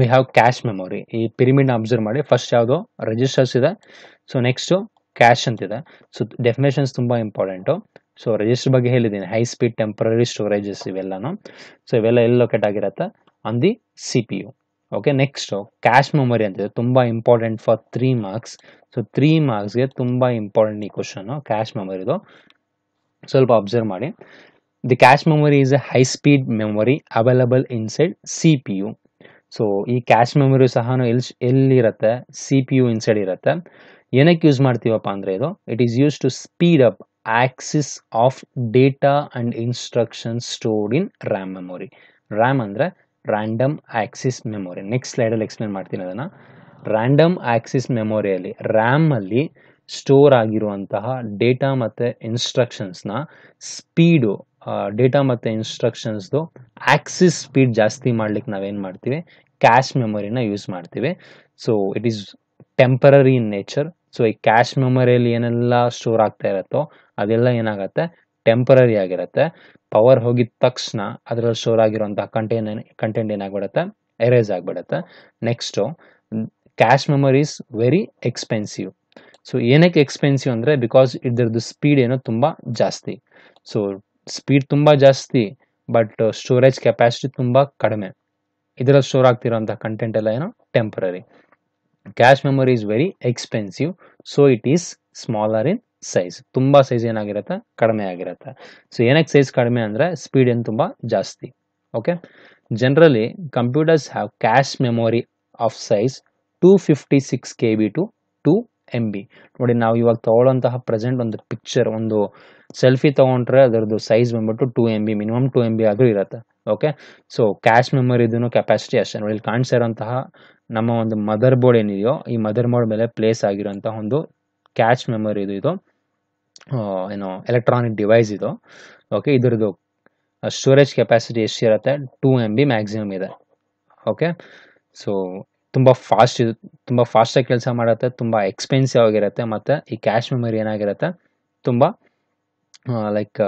S1: we have cache memory ಈ ನ ಅಬ್ಸರ್ವ್ ಮಾಡಿ ಫಸ್ಟ್ ಯಾವುದು ರಿಜಿಸ್ಟರ್ಸ್ ಇದೆ ಸೊ ನೆಕ್ಸ್ಟ್ ಕ್ಯಾಶ್ ಅಂತಿದೆ ಸೊ ಡೆಫಿನೇಷನ್ಸ್ ತುಂಬ ಇಂಪಾರ್ಟೆಂಟು ಸೊ ರಿಜಿಸ್ಟರ್ ಬಗ್ಗೆ ಹೇಳಿದ್ದೀನಿ ಹೈ ಸ್ಪೀಡ್ ಟೆಂಪ್ರರಿ ಸ್ಟೋರೇಜಸ್ ಇವೆಲ್ಲನೂ ಸೊ ಇವೆಲ್ಲ ಎಲ್ಲಿ ಲೊಕೇಟ್ ಆಗಿರತ್ತೆ on the C P U okay next cache memory ಅಂತಿದೆ ತುಂಬ important for three marks so three ಮಾರ್ಕ್ಸ್ಗೆ ತುಂಬ ಇಂಪಾರ್ಟೆಂಟ್ ಈ ಕ್ವಶನ್ ಕ್ಯಾಶ್ ಮೆಮೊರಿದು ಸ್ವಲ್ಪ ಅಬ್ಸರ್ವ್ ಮಾಡಿ the cache memory is a high speed memory available inside C P U so ಈ cache memory ಸಹ ಎಲ್ ಎಲ್ಲಿರುತ್ತೆ ಸಿ ಪಿ ಯು ಇನ್ಸೈಡ್ ಇರುತ್ತೆ ಏನಕ್ಕೆ ಯೂಸ್ ಮಾಡ್ತೀವಪ್ಪ ಅಂದರೆ ಇದು it is use to speed up access of data and instruction stored in RAM memory RAM ಅಂದರೆ ರ್ಯಾಂಡಮ್ ಆಕ್ಸಿಸ್ ಮೆಮೊರಿ ನೆಕ್ಸ್ಟ್ ಸ್ಲೈಡಲ್ಲಿ ಎಕ್ಸ್ಪ್ಲೇನ್ ಮಾಡ್ತೀನಿ ಅದನ್ನು ರ್ಯಾಂಡಮ್ ಆಕ್ಸಿಸ್ ಮೆಮೊರಿಯಲ್ಲಿ ರ್ಯಾಮಲ್ಲಿ ಸ್ಟೋರ್ ಆಗಿರುವಂತಹ ಡೇಟಾ ಮತ್ತು ಇನ್ಸ್ಟ್ರಕ್ಷನ್ಸ್ನ ಸ್ಪೀಡು ಡೇಟಾ ಮತ್ತು ಇನ್ಸ್ಟ್ರಕ್ಷನ್ಸ್ದು ಆಕ್ಸಿಸ್ ಸ್ಪೀಡ್ ಜಾಸ್ತಿ ಮಾಡ್ಲಿಕ್ಕೆ ನಾವೇನು ಮಾಡ್ತೀವಿ ಕ್ಯಾಶ್ ಮೆಮೊರಿನ ಯೂಸ್ ಮಾಡ್ತೀವಿ so it is temporary in nature so ಈ ಕ್ಯಾಶ್ ಮೆಮೊರಿಯಲ್ಲಿ ಏನೆಲ್ಲ ಸ್ಟೋರ್ ಆಗ್ತಾ ಇರುತ್ತೋ ಅದೆಲ್ಲ ಏನಾಗುತ್ತೆ ಟೆಂಪರರಿ ಆಗಿರುತ್ತೆ ಪವರ್ ಹೋಗಿದ ತಕ್ಷಣ ಅದರಲ್ಲಿ ಸ್ಟೋರ್ ಆಗಿರೋಂಥ ಕಂಟೆನ್ ಕಂಟೆಂಟ್ ಏನಾಗ್ಬಿಡುತ್ತೆ ಎರೇಸ್ ಆಗ್ಬಿಡುತ್ತೆ next cache memory is very expensive so ಏನಕ್ಕೆ ಎಕ್ಸ್ಪೆನ್ಸಿವ್ ಅಂದರೆ ಬಿಕಾಸ್ ಇದ್ರದ್ದು ಸ್ಪೀಡ್ ಏನೋ ತುಂಬ ಜಾಸ್ತಿ ಸೊ ಸ್ಪೀಡ್ ತುಂಬ ಜಾಸ್ತಿ ಬಟ್ ಸ್ಟೋರೇಜ್ ಕೆಪಾಸಿಟಿ ತುಂಬ ಕಡಿಮೆ ಇದರಲ್ಲಿ ಸ್ಟೋರ್ ಆಗ್ತಿರೋಂಥ ಕಂಟೆಂಟ್ ಎಲ್ಲ ಏನೋ temporary cache memory is very expensive so it is smaller in size ತುಂಬ ಸೈಜ್ ಏನಾಗಿರುತ್ತೆ ಕಡಿಮೆ ಆಗಿರುತ್ತೆ ಸೊ ಏನಕ್ಕೆ ಸೈಜ್ ಕಡಿಮೆ ಅಂದರೆ ಸ್ಪೀಡ್ ಏನು ತುಂಬ ಜಾಸ್ತಿ okay generally computers have cache memory of size two fifty six K B to two M B ನೋಡಿ ನಾವು ಇವಾಗ ತಗೊಳ್ಳೋಂತಹ ಪ್ರೆಸೆಂಟ್ ಒಂದು ಪಿಕ್ಚರ್ ಒಂದು ಸೆಲ್ಫಿ ತಗೊಂಡ್ರೆ ಅದರದ್ದು ಸೈಜ್ ಬಂದ್ಬಿಟ್ಟು two M B minimum two M B ಆದರೂ ಇರುತ್ತೆ ಓಕೆ ಸೊ ಕ್ಯಾಶ್ ಮೆಮೊರಿ ಇದನ್ನು ಕೆಪಾಸಿಟಿ ಅಷ್ಟೇ ನೋಡಿ ಇಲ್ಲಿ ಕಾಣಿಸ್ತಾ ಇರೋಂತಹ ನಮ್ಮ ಒಂದು ಮದರ್ ಬೋರ್ಡ್ ಏನಿದೆಯೋ ಈ ಮದರ್ ಬೋರ್ಡ್ ಮೇಲೆ ಪ್ಲೇಸ್ ಆಗಿರೋಂಥ ಒಂದು ಕ್ಯಾಶ್ ಮೆಮೊರಿ ಇದು ಇದು ಏನು ಎಲೆಕ್ಟ್ರಾನಿಕ್ ಡಿವೈಸ್ ಇದು ಓಕೆ ಇದರದು ಸ್ಟೋರೇಜ್ ಕೆಪಾಸಿಟಿ ಎಷ್ಟಿರುತ್ತೆ ಟೂ ಎಮ್ ಬಿ ಮ್ಯಾಕ್ಸಿಮಮ್ ಇದೆ ಓಕೆ ಸೊ ತುಂಬ ಫಾಸ್ಟ್ ಇದು ತುಂಬ ಫಾಸ್ಟಾಗಿ ಕೆಲಸ ಮಾಡುತ್ತೆ ತುಂಬ ಎಕ್ಸ್ಪೆನ್ಸಿವ್ ಆಗಿರುತ್ತೆ ಮತ್ತು ಈ ಕ್ಯಾಶ್ ಮೆಮೊರಿ ಏನಾಗಿರುತ್ತೆ ತುಂಬ ಲೈಕ್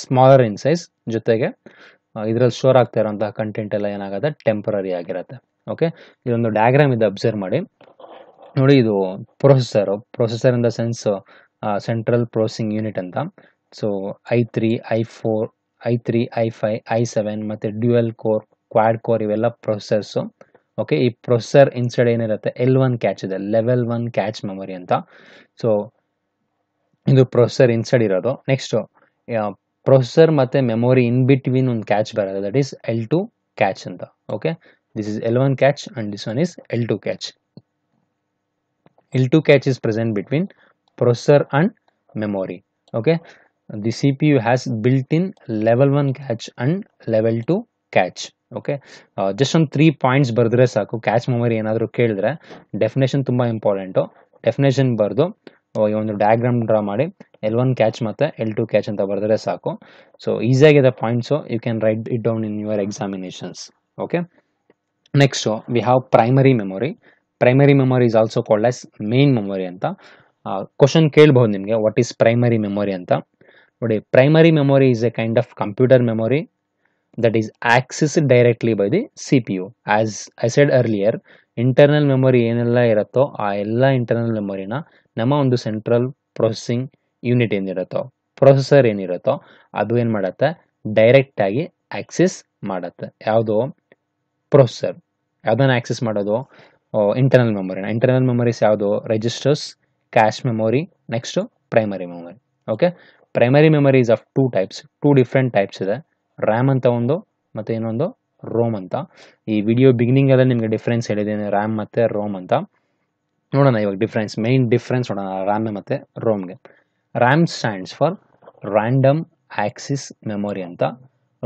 S1: ಸ್ಮಾಲರ್ ಇನ್ ಸೈಜ್ ಜೊತೆಗೆ ಇದರಲ್ಲಿ ಶೋರ್ ಆಗ್ತಾ ಇರೋಂತಹ ಕಂಟೆಂಟ್ ಎಲ್ಲ ಏನಾಗುತ್ತೆ ಟೆಂಪರರಿ ಆಗಿರುತ್ತೆ ಓಕೆ ಇದೊಂದು ಡಯಾಗ್ರಾಮ್ ಇದೆ ಅಬ್ಸರ್ವ್ ಮಾಡಿ ನೋಡಿ ಇದು processor processor in the sense central processing unit ಅಂತ so i three i four i three i five i seven ಮತ್ತೆ ಡ್ಯುಯಲ್ ಕೋರ್ ಕ್ವಾಡ್ ಕೋರ್ ಇವೆಲ್ಲ ಪ್ರೊಸೆಸರ್ಸು ಓಕೆ ಈ ಪ್ರೊಸೆಸರ್ ಇನ್ಸೈಡ್ ಏನಿರುತ್ತೆ ಎಲ್ ಒನ್ ಕ್ಯಾಚ್ ಇದೆ level one cache memory ಅಂತ so ಇದು processor inside ಇರೋದು next processor ಮತ್ತು memory in between ಒಂದು ಕ್ಯಾಚ್ ಬರೋದು that is L two cache ಅಂತ okay this is L one cache and this one is L two cache L two cache is present between processor and memory okay the C P U has built in level one cache and level two cache okay just ಒಂದು three points ಬರೆದ್ರೆ ಸಾಕು catch memory ಏನಾದರೂ ಕೇಳಿದ್ರೆ definition ತುಂಬ important definition ಬರೆದು ಈ ಒಂದು diagram draw ಮಾಡಿ ಎಲ್ ಒನ್ ಕ್ಯಾಚ್ ಮತ್ತೆ ಎಲ್ ಟು ಕ್ಯಾಚ್ ಅಂತ ಬರೆದ್ರೆ ಸಾಕು ಸೊ ಈಸಿಯಾಗಿದೆ points you can write it down in your examinations okay next we have primary memory primary memory is also called as main memory ಅಂತ question ಕೇಳಬಹುದು ನಿಮಗೆ what is primary memory ಅಂತ ನೋಡಿ primary memory is a kind of computer memory that that directly by the C P U as I said earlier internal memory ಏನೆಲ್ಲ ಇರುತ್ತೋ ಆ ಎಲ್ಲ internal ಮೆಮೊರಿನ ನಮ್ಮ ಒಂದು ಸೆಂಟ್ರಲ್ ಪ್ರೊಸೆಸಿಂಗ್ ಯೂನಿಟ್ ಏನಿರುತ್ತೋ ಪ್ರೊಸೆಸರ್ ಏನಿರುತ್ತೋ ಅದು ಏನು ಮಾಡುತ್ತೆ ಡೈರೆಕ್ಟಾಗಿ ಆಕ್ಸೆಸ್ ಮಾಡತ್ತೆ ಯಾವುದು ಪ್ರೊಸೆಸರ್ ಯಾವುದನ್ನು ಆಕ್ಸೆಸ್ ಮಾಡೋದು ಇಂಟರ್ನಲ್ ಮೆಮೊರಿನ ಇಂಟರ್ನಲ್ ಮೆಮೊರೀಸ್ ಯಾವುದು registers cache memory next primary memory okay primary memories of two types two different types ಇದೆ ರ್ಯಾಮ್ ಅಂತ ಒಂದು ಮತ್ತು ಇನ್ನೊಂದು ರೋಮ್ ಅಂತ ಈ ವಿಡಿಯೋ ಬಿಗಿನಿಂಗಲ್ಲೇ ನಿಮಗೆ ಡಿಫ್ರೆನ್ಸ್ ಹೇಳಿದ್ದೀನಿ ರ್ಯಾಮ್ ಮತ್ತು ರೋಮ್ ಅಂತ ನೋಡೋಣ ಇವಾಗ ಡಿಫ್ರೆನ್ಸ್ ಮೈನ್ ಡಿಫ್ರೆನ್ಸ್ ನೋಡೋಣ ರ್ಯಾಮ್ ಮತ್ತು ರೋಮ್ಗೆ RAM stands for random access memory ಅಂತ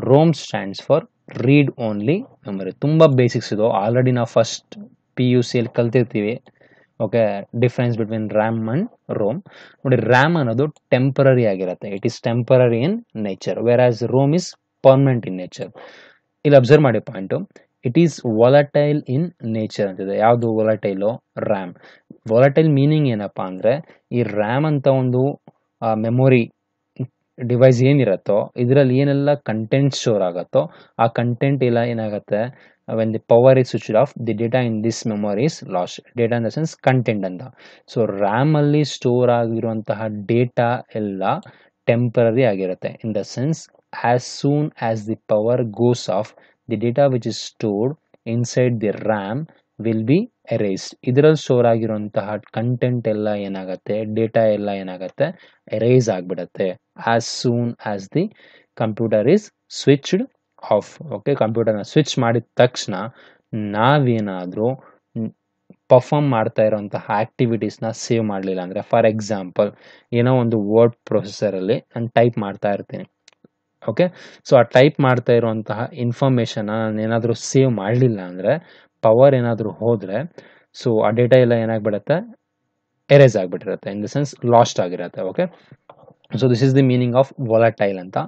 S1: ROM stands for read only memory ತುಂಬ ಬೇಸಿಕ್ಸ್ ಇದು ಆಲ್ರೆಡಿ ನಾವು ಫಸ್ಟ್ ಪಿ ಯು ಸಿಯಲ್ಲಿ ಕಲ್ತಿರ್ತೀವಿ okay difference between RAM and ROM ನೋಡಿ ರ್ಯಾಮ್ ಅನ್ನೋದು ಟೆಂಪರರಿ ಆಗಿರುತ್ತೆ it is temporary in nature whereas ROM is permanent in nature ಇಲ್ಲಿ observe ಮಾಡಿ point it is volatile in nature ಅಂತಿದೆ ಯಾವುದು ವಾಲಟೈಲು ರ್ಯಾಮ್ ವಾಲಟೈಲ್ ಮೀನಿಂಗ್ ಏನಪ್ಪ ಅಂದರೆ ಈ ರ್ಯಾಮ್ ಅಂತ ಒಂದು ಮೆಮೊರಿ ಡಿವೈಸ್ ಏನಿರುತ್ತೋ ಇದರಲ್ಲಿ ಏನೆಲ್ಲ ಕಂಟೆಂಟ್ ಸ್ಟೋರ್ ಆಗುತ್ತೋ ಆ ಕಂಟೆಂಟ್ ಎಲ್ಲ ಏನಾಗುತ್ತೆ when the power is switch off the data in this memory is lost data in the sense content ಅಂತ ಸೊ ಅಲ್ಲಿ ಸ್ಟೋರ್ ಆಗಿರುವಂತಹ ಡೇಟಾ ಎಲ್ಲ ಟೆಂಪರರಿ ಆಗಿರುತ್ತೆ in the sense as soon as the power goes off the data which is stored inside the ram will be erased ಇದರಲ್ಲಿ store ಆಗಿರುವಂತಹ content ಎಲ್ಲ ಏನಾಗುತ್ತೆ data ಎಲ್ಲ ಏನಾಗುತ್ತೆ ಎರೇಸ್ ಆಗಿಬಿಡುತ್ತೆ as soon as the computer is switched off okay ಕಂಪ್ಯೂಟರ್ನ switch ಮಾಡಿದ ತಕ್ಷಣ ನಾವೇನಾದರೂ ಪರ್ಫಾರ್ಮ್ ಮಾಡ್ತಾ ಇರೋಂತಹ ಆಕ್ಟಿವಿಟೀಸ್ನ ಸೇವ್ ಮಾಡಲಿಲ್ಲ ಅಂದರೆ ಫಾರ್ ಎಕ್ಸಾಂಪಲ್ ಏನೋ ಒಂದು ವರ್ಡ್ ಪ್ರೊಸೆಸರಲ್ಲಿ ನಾನು ಟೈಪ್ ಮಾಡ್ತಾ ಇರ್ತೀನಿ ಓಕೆ ಸೊ ಆ ಟೈಪ್ ಮಾಡ್ತಾ ಇರುವಂತಹ ಇನ್ಫಾರ್ಮೇಶನ್ನ ನಾನು ಏನಾದರೂ ಸೇವ್ ಮಾಡಲಿಲ್ಲ ಅಂದರೆ ಪವರ್ ಏನಾದರೂ ಹೋದರೆ ಸೊ ಆ ಡೇಟಾ ಎಲ್ಲ ಏನಾಗ್ಬಿಡತ್ತೆ ಎರೇಸ್ ಆಗಿಬಿಟ್ಟಿರುತ್ತೆ ಇನ್ ದ ಸೆನ್ಸ್ ಲಾಸ್ಟ್ ಆಗಿರುತ್ತೆ okay so this is the meaning of volatile ಅಂತ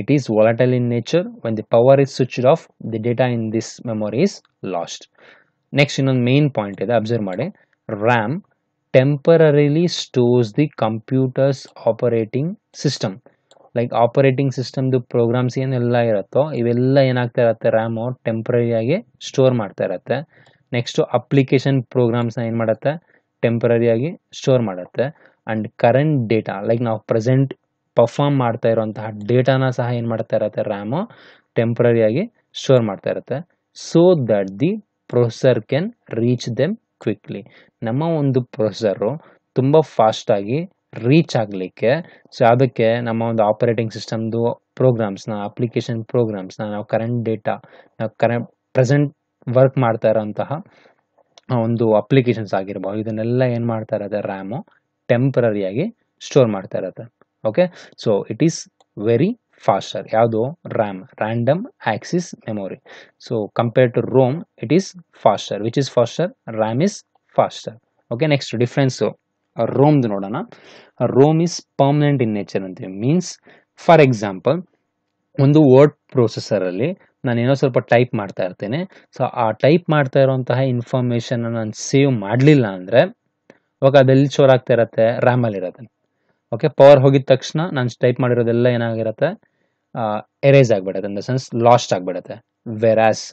S1: it is volatile in nature when the power is switched off the data in this memory is lost next ಇನ್ನೊಂದು main point ಇದೆ observe ಮಾಡಿ RAM temporarily stores the computer's operating system like operating ಸಿಸ್ಟಮ್ದು programs ಏನೆಲ್ಲ ಇರುತ್ತೋ ಇವೆಲ್ಲ ಏನಾಗ್ತಾ ಇರುತ್ತೆ RAM ಆಗಿ ಸ್ಟೋರ್ ಮಾಡ್ತಾ ಇರುತ್ತೆ ನೆಕ್ಸ್ಟು ಅಪ್ಲಿಕೇಶನ್ ಪ್ರೋಗ್ರಾಮ್ಸ್ನ ಏನು ಮಾಡುತ್ತೆ ಆಗಿ ಸ್ಟೋರ್ ಮಾಡುತ್ತೆ ಆ್ಯಂಡ್ ಕರೆಂಟ್ ಡೇಟಾ ಲೈಕ್ ನಾವು ಪ್ರೆಸೆಂಟ್ ಪರ್ಫಾರ್ಮ್ ಮಾಡ್ತಾ ಇರೋಂತಹ ಡೇಟಾನ ಸಹ ಏನು ಮಾಡ್ತಾ ಇರುತ್ತೆ ರ್ಯಾಮು ಟೆಂಪ್ರರಿಯಾಗಿ ಸ್ಟೋರ್ ಮಾಡ್ತಾ ಇರುತ್ತೆ so that the processor can reach them quickly ನಮ್ಮ ಒಂದು ಪ್ರೊಸೆಸರು ತುಂಬ ಫಾಸ್ಟಾಗಿ ರೀಚ್ ಆಗಲಿಕ್ಕೆ ಸೊ ಅದಕ್ಕೆ ನಮ್ಮ ಒಂದು ಆಪರೇಟಿಂಗ್ ಸಿಸ್ಟಮ್ದು ಪ್ರೋಗ್ರಾಮ್ಸ್ನ ಅಪ್ಲಿಕೇಶನ್ ಪ್ರೋಗ್ರಾಮ್ಸ್ನ ನಾವು ಕರೆಂಟ್ ಡೇಟಾ ನಾವು ಕರೆಂಟ್ ಪ್ರೆಸೆಂಟ್ ವರ್ಕ್ ಮಾಡ್ತಾ ಇರೋಂತಹ ಒಂದು ಅಪ್ಲಿಕೇಶನ್ಸ್ ಆಗಿರ್ಬೋದು ಇದನ್ನೆಲ್ಲ ಏನು ಮಾಡ್ತಾ ಇರತ್ತೆ ರ್ಯಾಮು ಟೆಂಪ್ರರಿಯಾಗಿ ಸ್ಟೋರ್ ಮಾಡ್ತಾ ಇರತ್ತೆ okay so it is very faster ಯಾವುದು RAM random access memory so compare to ROM it is faster which is faster RAM is faster okay next difference ರೋಮ್ದು ನೋಡೋಣ ROM is permanent in nature ಅಂತೀವಿ means for example ಒಂದು word ನಾನು ಏನೋ ಸ್ವಲ್ಪ type ಮಾಡ್ತಾ ಇರ್ತೇನೆ ಸೊ ಆ ಟೈಪ್ ಮಾಡ್ತಾ ಇರೋಂತಹ ಇನ್ಫಾರ್ಮೇಶನ್ ನಾನು ಸೇವ್ ಮಾಡಲಿಲ್ಲ ಅಂದರೆ ಇವಾಗ ಅದೆಲ್ಲಿ ಸ್ಟೋರ್ ಆಗ್ತಾ ಇರತ್ತೆ ರ್ಯಾಮಲ್ಲಿ ಇರತ್ತೆ ಓಕೆ ಪವರ್ ಹೋಗಿದ ತಕ್ಷಣ ನಾನು ಟೈಪ್ ಮಾಡಿರೋದೆಲ್ಲ ಏನಾಗಿರುತ್ತೆ ಎರೇಸ್ ಆಗಿಬಿಡುತ್ತೆ ಇನ್ ದ ಸೆನ್ಸ್ ಲಾಸ್ಟ್ ಆಗಿಬಿಡುತ್ತೆ ವೆರಾಸ್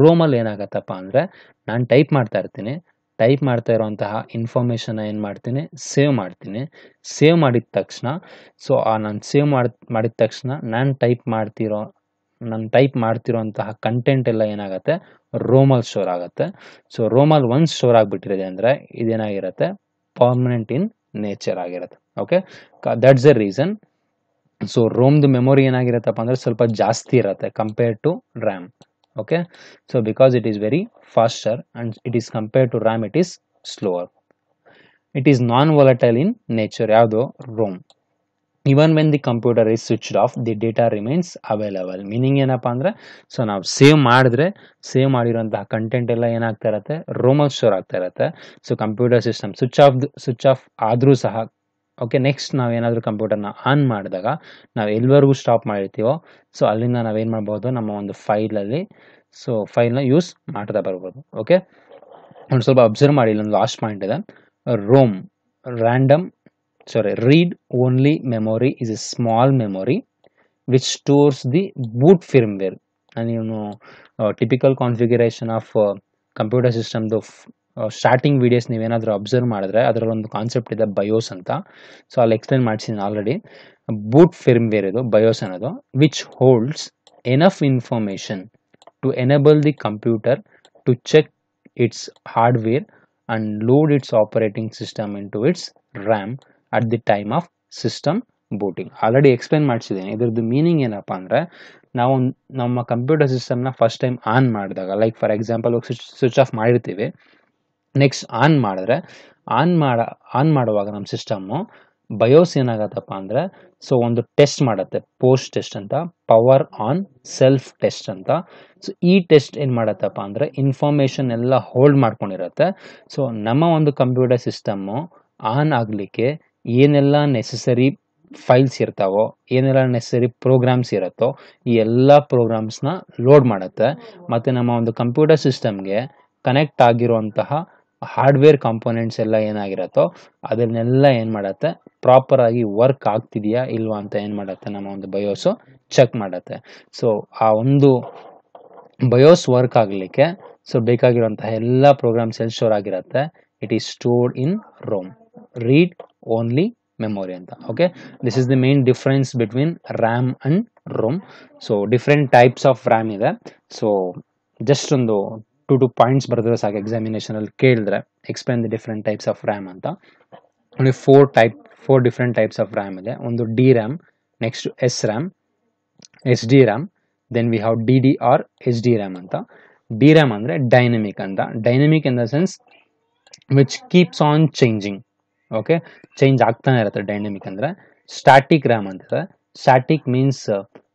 S1: ರೋಮಲ್ಲಿ ಏನಾಗತ್ತಪ್ಪ ಅಂದರೆ ನಾನು ಟೈಪ್ ಮಾಡ್ತಾ ಇರ್ತೀನಿ ಟೈಪ್ ಮಾಡ್ತಾ ಇರುವಂತಹ ಇನ್ಫಾರ್ಮೇಷನ್ನ ಏನು ಮಾಡ್ತೀನಿ ಸೇವ್ ಮಾಡ್ತೀನಿ ಸೇವ್ ಮಾಡಿದ ತಕ್ಷಣ ಸೊ ಆ ನಾನು ಸೇವ್ ಮಾಡಿ ಮಾಡಿದ ತಕ್ಷಣ ನಾನು ಟೈಪ್ ಮಾಡ್ತಿರೋ ನಾನು ಟೈಪ್ ಮಾಡ್ತಿರೋಂತಹ ಕಂಟೆಂಟ್ ಎಲ್ಲ ಏನಾಗುತ್ತೆ ರೋಮಲ್ ಸ್ಟೋರ್ ಆಗುತ್ತೆ ಸೊ ರೋಮಲ್ ಒನ್ ಸ್ಟೋರ್ ಆಗಿಬಿಟ್ಟಿದೆ ಅಂದರೆ ಇದೇನಾಗಿರುತ್ತೆ ಪರ್ಮನೆಂಟ್ ಇನ್ ನೇಚರ್ ಆಗಿರುತ್ತೆ okay that's a reason so ರೋಮ್ದು ಮೆಮೊರಿ ಏನಾಗಿರುತ್ತಪ್ಪ ಅಂದರೆ ಸ್ವಲ್ಪ ಜಾಸ್ತಿ ಇರುತ್ತೆ compare to RAM okay so because it is very faster and it is compare to RAM it is slower it is non volatile in nature ಯಾವುದು ROM even when the computer is switch off the data remains available meaning ಏನಪ್ಪಾ ಅಂದ್ರೆ so ನಾವು save ಮಾಡಿದ್ರೆ save ಮಾಡಿರೋಂತಹ content ಎಲ್ಲ ಏನಾಗ್ತಾ ಇರುತ್ತೆ ರೋಮಲ್ store ಆಗ್ತಾ ಇರುತ್ತೆ so computer system switch off switch off ಆದರೂ ಸಹ ಓಕೆ ನೆಕ್ಸ್ಟ್ ನಾವೇನಾದರೂ ಕಂಪ್ಯೂಟರ್ನ ಆನ್ ಮಾಡಿದಾಗ ನಾವು ಎಲ್ಲಿವರೆಗೂ ಸ್ಟಾಪ್ ಮಾಡಿರ್ತೀವೋ ಸೊ ಅಲ್ಲಿಂದ ನಾವೇನು ಮಾಡ್ಬೋದು ನಮ್ಮ ಒಂದು ಫೈಲಲ್ಲಿ ಸೊ ಫೈಲ್ನ ಯೂಸ್ ಮಾಡ್ತಾ ಬರ್ಬೋದು ಓಕೆ ಒಂದು ಸ್ವಲ್ಪ ಅಬ್ಸರ್ವ್ ಮಾಡಿ ಇಲ್ಲೊಂದು ಲಾಸ್ಟ್ ಪಾಯಿಂಟ್ ಇದೆ ROM random sorry read only memory is a small memory which stores the boot firmware ನಾನು ಟಿಪಿಕಲ್ ಕಾನ್ಫಿಗರೇಷನ್ ಆಫ್ ಕಂಪ್ಯೂಟರ್ ಸಿಸ್ಟಮ್ದು ಸ್ಟಾರ್ಟಿಂಗ್ ವೀಡಿಯೋಸ್ ನೀವೇನಾದರೂ ಅಬ್ಸರ್ವ್ ಮಾಡಿದ್ರೆ ಅದರಲ್ಲೊಂದು ಕಾನ್ಸೆಪ್ಟ್ ಇದೆ ಬಯೋಸ್ ಅಂತ ಸೊ ಅಲ್ಲಿ ಎಕ್ಸ್ಪ್ಲೈನ್ ಮಾಡಿಸಿದ್ದೀನಿ ಆಲ್ರೆಡಿ ಬೂಟ್ ಫಿರ್ಮ್ ವೇರ್ ಇದು ಬಯೋಸ್ ಅನ್ನೋದು which holds enough information to enable the computer to check its hardware and load its operating system into its RAM at the time of system booting already explain ಮಾಡಿಸಿದ್ದೀನಿ ಇದ್ರದ್ದು meaning ಏನಪ್ಪ ಅಂದರೆ ನಾವು ನಮ್ಮ computer ಸಿಸ್ಟಮ್ನ first time on ಮಾಡಿದಾಗ like for example switch off ಮಾಡಿರ್ತೀವಿ next on ಮಾಡಿದ್ರೆ ಆನ್ ಮಾಡ ಆನ್ ಮಾಡುವಾಗ ನಮ್ಮ ಸಿಸ್ಟಮ್ಮು ಬಯೋಸ್ ಏನಾಗತ್ತಪ್ಪ ಅಂದರೆ ಸೊ ಒಂದು ಟೆಸ್ಟ್ ಮಾಡುತ್ತೆ ಪೋಸ್ಟ್ ಟೆಸ್ಟ್ ಅಂತ ಪವರ್ ಆನ್ ಸೆಲ್ಫ್ ಟೆಸ್ಟ್ ಅಂತ ಸೊ ಈ ಟೆಸ್ಟ್ ಏನು ಮಾಡತ್ತಪ್ಪ ಅಂದರೆ ಇನ್ಫಾರ್ಮೇಷನ್ ಎಲ್ಲ ಹೋಲ್ಡ್ ಮಾಡ್ಕೊಂಡಿರುತ್ತೆ ಸೊ ನಮ್ಮ ಒಂದು ಕಂಪ್ಯೂಟರ್ ಸಿಸ್ಟಮ್ಮು ಆನ್ ಆಗಲಿಕ್ಕೆ ಏನೆಲ್ಲ ನೆಸೆಸರಿ ಫೈಲ್ಸ್ ಇರ್ತಾವೋ ಏನೆಲ್ಲ ನೆಸೆಸರಿ ಪ್ರೋಗ್ರಾಮ್ಸ್ ಇರುತ್ತೋ ಈ ಎಲ್ಲ ಪ್ರೋಗ್ರಾಮ್ಸ್ನ ಲೋಡ್ ಮಾಡುತ್ತೆ ಮತ್ತು ನಮ್ಮ ಒಂದು ಕಂಪ್ಯೂಟರ್ ಸಿಸ್ಟಮ್ಗೆ ಕನೆಕ್ಟ್ ಆಗಿರುವಂತಹ ಹಾರ್ಡ್ವೇರ್ ಕಾಂಪೋನೆಂಟ್ಸ್ ಎಲ್ಲ ಏನಾಗಿರುತ್ತೋ ಅದನ್ನೆಲ್ಲ ಏನು ಮಾಡತ್ತೆ ಪ್ರಾಪರ್ ಆಗಿ ವರ್ಕ್ ಆಗ್ತಿದೆಯಾ ಇಲ್ವಾ ಅಂತ ಏನು ಮಾಡುತ್ತೆ ನಮ್ಮ ಒಂದು ಬಯೋಸು ಚೆಕ್ ಮಾಡತ್ತೆ ಸೊ ಆ ಒಂದು ಬಯೋಸ್ ವರ್ಕ್ ಆಗಲಿಕ್ಕೆ ಸೊ ಬೇಕಾಗಿರುವಂತಹ ಎಲ್ಲ ಪ್ರೋಗ್ರಾಮ್ಸ್ ಎಲ್ಲಿ ಸ್ಟೋರ್ ಆಗಿರುತ್ತೆ it is stored in ROM read only memory ಅಂತ okay this is the main difference between RAM and ROM so different types of RAM ಇದೆ ಸೊ ಜಸ್ಟ್ ಒಂದು ಟು ಟು ಪಾಯಿಂಟ್ಸ್ ಬರ್ತದೆ ಸಾಕು ಅಲ್ಲಿ ಕೇಳಿದ್ರೆ explain the different types of RAM ಅಂತ ನೋಡಿ four type four different types of RAM ಇದೆ ಒಂದು D RAM next S RAM S D RAM then we have D D R H D RAM ಅಂತ D RAM ಅಂದರೆ dynamic ಅಂತ dynamic in the sense which keeps on changing okay change ಆಗ್ತಾನೆ ಇರುತ್ತೆ dynamic ಅಂದರೆ static RAM ಅಂತಾರೆ static means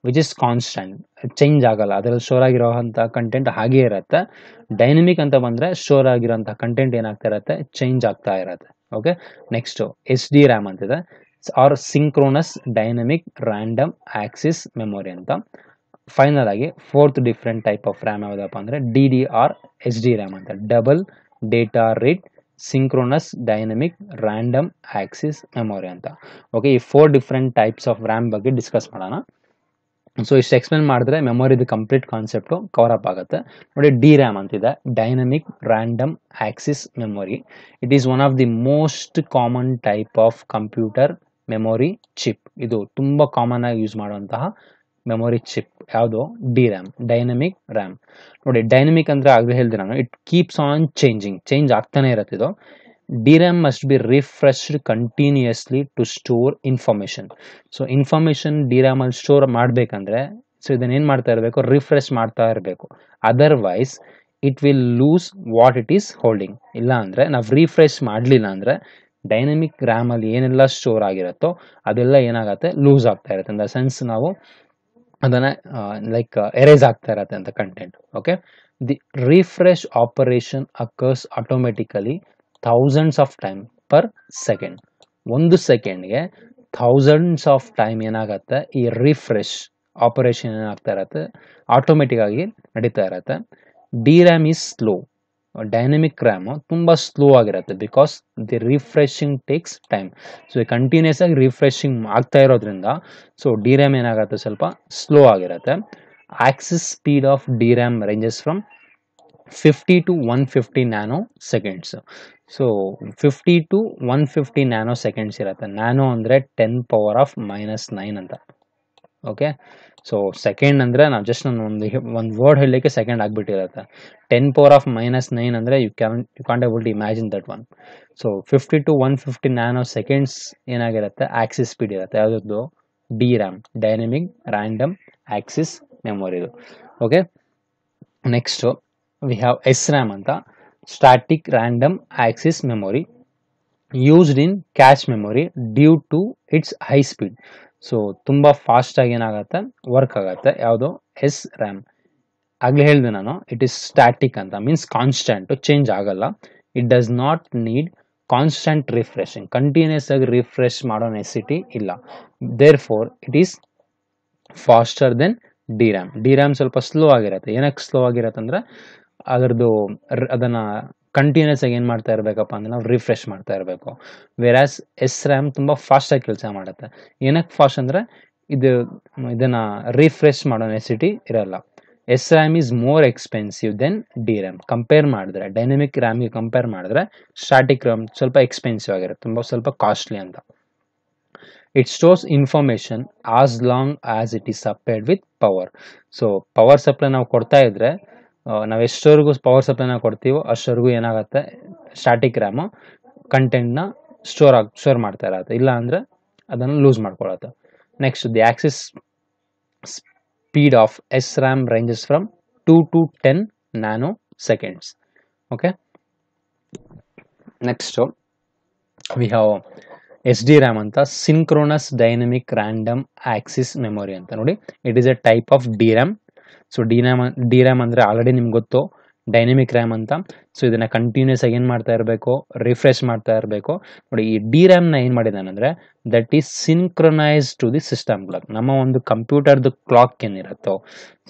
S1: which is constant change ಆಗಲ್ಲ ಅದರಲ್ಲಿ sure ಆಗಿರೋಂತ content ಹಾಗೇ ಇರುತ್ತೆ ಡೈನಮಿಕ್ ಅಂತ ಬಂದರೆ ಶೋರ್ ಆಗಿರೋಂಥ ಕಂಟೆಂಟ್ ಏನಾಗ್ತಾ ಇರುತ್ತೆ ಚೇಂಜ್ ಆಗ್ತಾ ಇರತ್ತೆ okay next H D RAM ಅಂತಿದೆ or synchronous dynamic random access memory ಅಂತ ಫೈನಲ್ ಆಗಿ fourth different type of RAM ಯಾವುದಪ್ಪ ಅಂದರೆ D D R S D RAM ಅಂತ double data rate synchronous dynamic random access memory ಅಂತ okay ಈ four different types of RAM ಬಗ್ಗೆ discuss ಮಾಡೋಣ so ಇಷ್ಟು ಎಕ್ಸ್ಪ್ಲೇನ್ ಮಾಡಿದ್ರೆ ಮೆಮೊರಿದು ಕಂಪ್ಲೀಟ್ ಕಾನ್ಸೆಪ್ಟು ಕವರ್ ಅಪ್ ಆಗುತ್ತೆ ನೋಡಿ ಡಿ ರ್ಯಾಮ್ ಅಂತಿದೆ dynamic random access memory it is one of the most common type of computer memory chip ಇದು ತುಂಬ ಕಾಮನ್ ಆಗಿ ಯೂಸ್ ಮಾಡುವಂತಹ ಮೆಮೊರಿ ಚಿಪ್ ಯಾವುದು ಡಿ ರ್ಯಾಮ್ ಡೈನಮಿಕ್ ರ್ಯಾಮ್ ನೋಡಿ ಡೈನಮಿಕ್ ಅಂದ್ರೆ ಆಗಲೇ ಹೇಳಿದೆ ನಾನು it keeps on changing change ಆಗ್ತಾನೆ ಇರುತ್ತೆ ಇದು DRAM must be refreshed continuously to store information. So information DRAM ಅಲ್ಲಿ ಸ್ಟೋರ್ ಮಾಡಬೇಕಂದ್ರೆ ಸೊ ಇದನ್ನೇನು ಮಾಡ್ತಾ ಇರಬೇಕು ರೀಫ್ರೆಶ್ ಮಾಡ್ತಾ ಇರಬೇಕು otherwise it will lose what it is holding ಇಲ್ಲ ಅಂದರೆ ನಾವು ರೀಫ್ರೆಶ್ ಮಾಡಲಿಲ್ಲ ಅಂದರೆ ಡೈನಮಿಕ್ ರ್ಯಾಮಲ್ಲಿ ಏನೆಲ್ಲ ಸ್ಟೋರ್ ಆಗಿರುತ್ತೋ ಅದೆಲ್ಲ ಏನಾಗುತ್ತೆ ಲೂಸ್ ಆಗ್ತಾ ಇರುತ್ತೆ ಇನ್ ದ ಸೆನ್ಸ್ ನಾವು ಅದನ್ನು ಲೈಕ್ ಎರೇಸ್ ಆಗ್ತಾ ಇರತ್ತೆ ಅಂತ content okay the refresh operation occurs automatically thousands of time per second ಒಂದು ಸೆಕೆಂಡ್ಗೆ ಥೌಸಂಡ್ಸ್ ಆಫ್ ಟೈಮ್ ಏನಾಗತ್ತೆ ಈ ರಿಫ್ರೆಶ್ ಆಪರೇಷನ್ ಏನಾಗ್ತಾ ಇರತ್ತೆ ಆಟೋಮೆಟಿಕ್ ಆಗಿ ನಡೀತಾ ಇರತ್ತೆ D RAM is slow dynamic RAM ತುಂಬ ಸ್ಲೋ ಆಗಿರುತ್ತೆ because the refreshing takes time so continuous ಆಗಿ ರಿಫ್ರೆಶಿಂಗ್ ಆಗ್ತಾ ಇರೋದ್ರಿಂದ ಸೊ ಡಿ ರ್ಯಾಮ್ ಏನಾಗುತ್ತೆ ಸ್ವಲ್ಪ ಸ್ಲೋ ಆಗಿರತ್ತೆ access speed of D RAM ranges from 50 to 150 seconds so fifty to one fifty nanoseconds ಇರುತ್ತೆ nano ಅಂದರೆ ten power of minus nine ಅಂತ okay so second ಅಂದರೆ ನಾವು ಜಸ್ಟ್ ನಾನು ಒಂದು ಒಂದು ವರ್ಡ್ ಹೇಳಲಿಕ್ಕೆ second ಆಗಿಬಿಟ್ಟಿರುತ್ತೆ ten power of minus nine ಅಂದರೆ you can you can to imagine that one so fifty to one fifty nanoseconds ಏನಾಗಿರುತ್ತೆ access speed ಇರುತ್ತೆ ಯಾವುದದ್ದು D RAM dynamic random access ಮೆಮೊರಿದು okay next we have S RAM ಅಂತ static random access memory used in cache memory due to its high speed so ತುಂಬ ಫಾಸ್ಟಾಗಿ ಏನಾಗುತ್ತೆ work ಆಗುತ್ತೆ ಯಾವುದು ಎಸ್ ರ್ಯಾಮ್ ಆಗಲೇ ಹೇಳಿದೆ ನಾನು ಇಟ್ ಈಸ್ ಸ್ಟ್ಯಾಟಿಕ್ ಅಂತ ಮೀನ್ಸ್ ಕಾನ್ಸ್ಟೆಂಟ್ ಚೇಂಜ್ ಆಗಲ್ಲ it does not need constant refreshing continuous ಆಗಿ ರಿಫ್ರೆಶ್ ಮಾಡೋ ನೆಸಿಟಿ ಇಲ್ಲ therefore it is faster than D RAM D RAM ಸ್ವಲ್ಪ ಸ್ಲೋ ಆಗಿರುತ್ತೆ ಏನಕ್ಕೆ ಸ್ಲೋ ಆಗಿರುತ್ತೆ ಅಂದ್ರೆ ಅದರದ್ದು ಅದನ್ನ ಕಂಟಿನ್ಯೂಸ್ ಆಗಿ ಏನ್ ಮಾಡ್ತಾ ಇರಬೇಕಪ್ಪ ಅಂದ್ರೆ ನಾವು ರಿಫ್ರೆಶ್ ಮಾಡ್ತಾ ಇರಬೇಕು ವೆರಾಸ್ ಎಸ್ ರ್ಯಾಮ್ ಫಾಸ್ಟ್ ಆಗಿ ಕೆಲಸ ಮಾಡುತ್ತೆ ಏನಕ್ಕೆ ಫಾಸ್ಟ್ ಅಂದ್ರೆ ಇದು ಇದನ್ನ ರಿಫ್ರೆಶ್ ಮಾಡೋ ನೆಸಿಟಿ ಇರಲ್ಲ S RAM is more expensive than D RAM compare ಮಾಡಿದ್ರೆ ಡೈನಮಿಕ್ ರ್ಯಾಮ್ಗೆ ಕಂಪೇರ್ ಮಾಡಿದ್ರೆ ಸ್ಟಾಟಿಕ್ ರ್ಯಾಮ್ ಸ್ವಲ್ಪ ಎಕ್ಸ್ಪೆನ್ಸಿವ್ ಆಗಿರುತ್ತೆ ತುಂಬ ಸ್ವಲ್ಪ ಕಾಸ್ಟ್ಲಿ ಅಂತ it stores information as long as it is supplied with power so power supply ನಾವು ಕೊಡ್ತಾ ಇದ್ರೆ ನಾವು ಎಷ್ಟವರೆಗೂ ಪವರ್ ಸಪ್ಲೈನ ಕೊಡ್ತೀವೋ ಅಷ್ಟವರೆಗೂ ಏನಾಗುತ್ತೆ ಸ್ಟ್ಯಾಟಿಕ್ ಕಂಟೆಂಟ್ ನ ಸ್ಟೋರ್ ಆಗ ಸ್ಟೋರ್ ಮಾಡ್ತಾ ಇರತ್ತೆ ಇಲ್ಲ ಅಂದ್ರೆ ಅದನ್ನು ಲೂಸ್ ಮಾಡ್ಕೊಳತ್ತೆ next the access speed of S RAM ranges from two to ten nanoseconds okay next we have S D RAM ಅಂತ synchronous dynamic random access memory ಅಂತ ನೋಡಿ it is a type of D RAM so D RAM D RAM ಅಂದರೆ already ನಿಮ್ಗೆ ಗೊತ್ತು dynamic RAM ಅಂತ so ಇದನ್ನು continuous ಆಗಿ ಏನು ಮಾಡ್ತಾ ಇರಬೇಕು ರಿಫ್ರೆಶ್ ಮಾಡ್ತಾ ಇರಬೇಕು ನೋಡಿ ಈ ಡಿ ರ್ಯಾಮ್ನ ಏನು ಮಾಡಿದ್ದಾನೆ that is synchronize to the system clock ನಮ್ಮ ಒಂದು ಕಂಪ್ಯೂಟರ್ದು ಕ್ಲಾಕ್ ಏನಿರುತ್ತೋ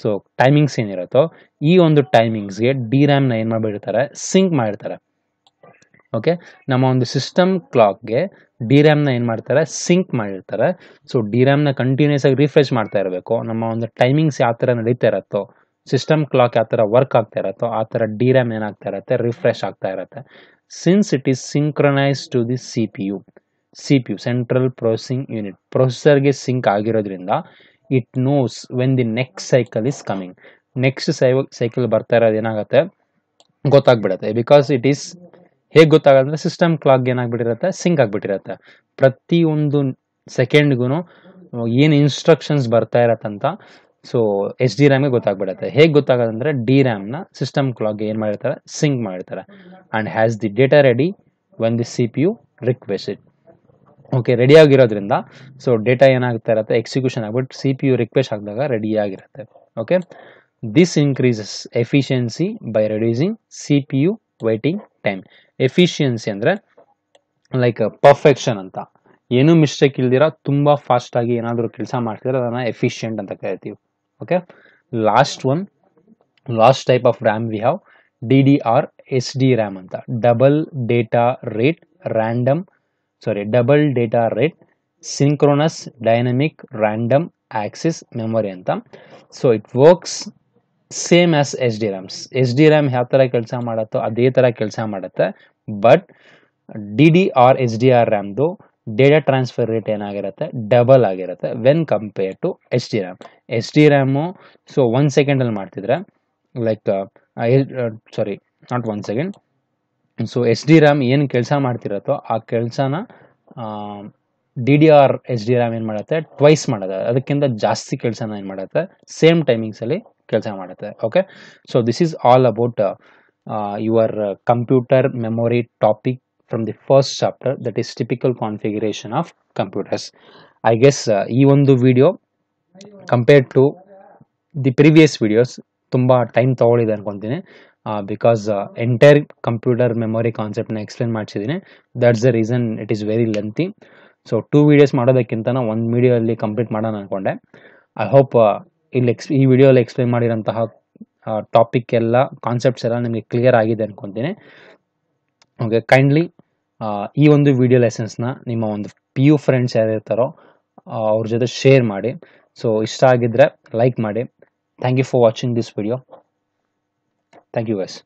S1: ಸೊ ಟೈಮಿಂಗ್ಸ್ ಏನಿರುತ್ತೋ ಈ ಒಂದು ಟೈಮಿಂಗ್ಸ್ಗೆ ಡಿ ರ್ಯಾಮ್ನ ಏನು ಮಾಡಿಬಿಡ್ತಾರೆ ಸಿಂಕ್ ಮಾಡಿರ್ತಾರೆ ಓಕೆ ನಮ್ಮ ಒಂದು ಸಿಸ್ಟಮ್ ಕ್ಲಾಕ್ಗೆ ಡಿ ರ್ಯಾಮ್ನ ಏನು ಮಾಡ್ತಾರೆ ಸಿಂಕ್ ಮಾಡಿರ್ತಾರೆ ಸೊ ಡಿ ರ್ಯಾಮ್ನ ಕಂಟಿನ್ಯೂಸ್ ಆಗಿ ರಿಫ್ರೆಶ್ ಮಾಡ್ತಾ ಇರಬೇಕು ನಮ್ಮ ಒಂದು ಟೈಮಿಂಗ್ಸ್ ಯಾವ ಥರ ನಡೀತಾ ಇರತ್ತೋ ಸಿಸ್ಟಮ್ ಕ್ಲಾಕ್ ಯಾವ ಥರ ವರ್ಕ್ ಆಗ್ತಾ ಇರತ್ತೋ ಆ ಥರ ಡಿ ರ್ಯಾಮ್ ಏನಾಗ್ತಾ ಇರುತ್ತೆ ರಿಫ್ರೆಶ್ ಆಗ್ತಾ ಇರುತ್ತೆ since it is synchronize to the C P U C P U central processing unit ಪ್ರೊಸೆಸರ್ಗೆ ಸಿಂಕ್ ಆಗಿರೋದ್ರಿಂದ it knows when the next cycle is coming next ಸೈ ಸೈಕಲ್ ಬರ್ತಾ ಇರೋದು ಏನಾಗುತ್ತೆ ಗೊತ್ತಾಗ್ಬಿಡುತ್ತೆ ಬಿಕಾಸ್ ಇಟ್ ಈಸ್ ಹೇಗೆ ಗೊತ್ತಾಗಂದ್ರೆ ಸಿಸ್ಟಮ್ ಕ್ಲಾಕ್ ಏನಾಗ್ಬಿಟ್ಟಿರುತ್ತೆ ಸಿಂಕ್ ಪ್ರತಿ ಒಂದು ಸೆಕೆಂಡ್ಗೂ ಏನು ಇನ್ಸ್ಟ್ರಕ್ಷನ್ಸ್ ಬರ್ತಾ ಇರತ್ತಂತ ಸೊ ಎಚ್ ಡಿ ರ್ಯಾಮ್ಗೆ ಗೊತ್ತಾಗ್ಬಿಡತ್ತೆ ಹೇಗೆ ಗೊತ್ತಾಗೋದಂದ್ರೆ ಡಿ ರ್ಯಾಮ್ನ ಸಿಸ್ಟಮ್ ಕ್ಲಾಕ್ಗೆ ಏನು ಮಾಡಿರ್ತಾರೆ ಸಿಂಕ್ ಮಾಡಿರ್ತಾರೆ and has the data ready on the C P U request it okay ready ಆಗಿರೋದ್ರಿಂದ ಸೊ ಡೇಟಾ ಏನಾಗ್ತಾ ಇರುತ್ತೆ ಎಕ್ಸಿಕ್ಯೂಷನ್ ಆಗ್ಬಿಟ್ಟು ಸಿ ಪಿ ಯು ರಿಕ್ವೆಸ್ಟ್ ಆದಾಗ ರೆಡಿ ಆಗಿರುತ್ತೆ okay this increases efficiency by reducing C P U waiting time efficiency ಅಂದರೆ like perfection ಅಂತ ಏನೂ mistake ಇಲ್ದಿರ ತುಂಬ ಫಾಸ್ಟಾಗಿ ಏನಾದರೂ ಕೆಲಸ ಮಾಡ್ತಿದ್ರೆ ಅದನ್ನು ಎಫಿಷಿಯಂಟ್ ಅಂತ ಕರಿತೀವಿ okay last one last type of RAM we have D D R S D RAM ಅಂತ double data rate random sorry double data rate synchronous dynamic random access memory ಅಂತ so it works same as H D RAMs H D RAM ಯಾವ ಥರ ಕೆಲಸ ಮಾಡತ್ತೋ ಅದೇ ಥರ ಕೆಲಸ ಮಾಡುತ್ತೆ but D D R H D R ರ್ಯಾಮ್ದು ಡೇಟಾ ಟ್ರಾನ್ಸ್ಫರ್ ರೇಟ್ ಏನಾಗಿರುತ್ತೆ ಡಬಲ್ ಆಗಿರುತ್ತೆ when compare to H D RAM H D RAM so one ಸೆಕೆಂಡಲ್ಲಿ ಮಾಡ್ತಿದ್ರೆ like sorry not one second so H D RAM ಏನು ಕೆಲಸ ಮಾಡ್ತಿರತ್ತೋ ಆ ಕೆಲಸನ D D R H D RAM ಏನು ಮಾಡುತ್ತೆ ಟ್ವೈಸ್ ಮಾಡುತ್ತೆ ಅದಕ್ಕಿಂತ ಜಾಸ್ತಿ ಕೆಲಸನ ಏನು ಮಾಡುತ್ತೆ ಸೇಮ್ ಟೈಮಿಂಗ್ಸಲ್ಲಿ ಕೆಲಸ ಮಾಡುತ್ತೆ okay so this is all about your computer memory topic from the first chapter that is typical configuration of computers I guess ಈ ಒಂದು video compared to the previous videos ತುಂಬ ಟೈಮ್ ತೊಗೊಳಿದೆ ಅನ್ಕೊತೀನಿ ಬಿಕಾಸ್ ಎಂಟೈರ್ ಕಂಪ್ಯೂಟರ್ ಮೆಮೊರಿ ಕಾನ್ಸೆಪ್ಟ್ನ explain ಮಾಡಿಸಿದ್ದೀನಿ that's the reason it is very lengthy so two videos ಮಾಡೋದಕ್ಕಿಂತ ಒಂದು video ಅಲ್ಲಿ ಕಂಪ್ಲೀಟ್ ಮಾಡೋಣ ಅನ್ಕೊಂಡೆ ಐ ಹೋಪ್ ಇಲ್ಲಿ ಎಕ್ಸ್ ಈ ವಿಡಿಯೋಲ್ಲಿ ಎಕ್ಸ್ಪ್ಲೈನ್ ಮಾಡಿರೋಂತಹ ಟಾಪಿಕ್ ಎಲ್ಲ ಕಾನ್ಸೆಪ್ಟ್ಸ್ ಎಲ್ಲ ನಿಮಗೆ ಕ್ಲಿಯರ್ ಆಗಿದೆ ಅನ್ಕೊತೀನಿ ಓಕೆ ಕೈಂಡ್ಲಿ ಈ ಒಂದು ವಿಡಿಯೋ ಲೆಸನ್ಸ್ನ ನಿಮ್ಮ ಒಂದು ಪಿ ಯು ಫ್ರೆಂಡ್ಸ್ ಯಾರಿರ್ತಾರೋ ಅವ್ರ ಜೊತೆ ಶೇರ್ ಮಾಡಿ ಸೊ ಇಷ್ಟ ಆಗಿದ್ರೆ ಲೈಕ್ ಮಾಡಿ thank you for watching this video thank you ವೆಸ್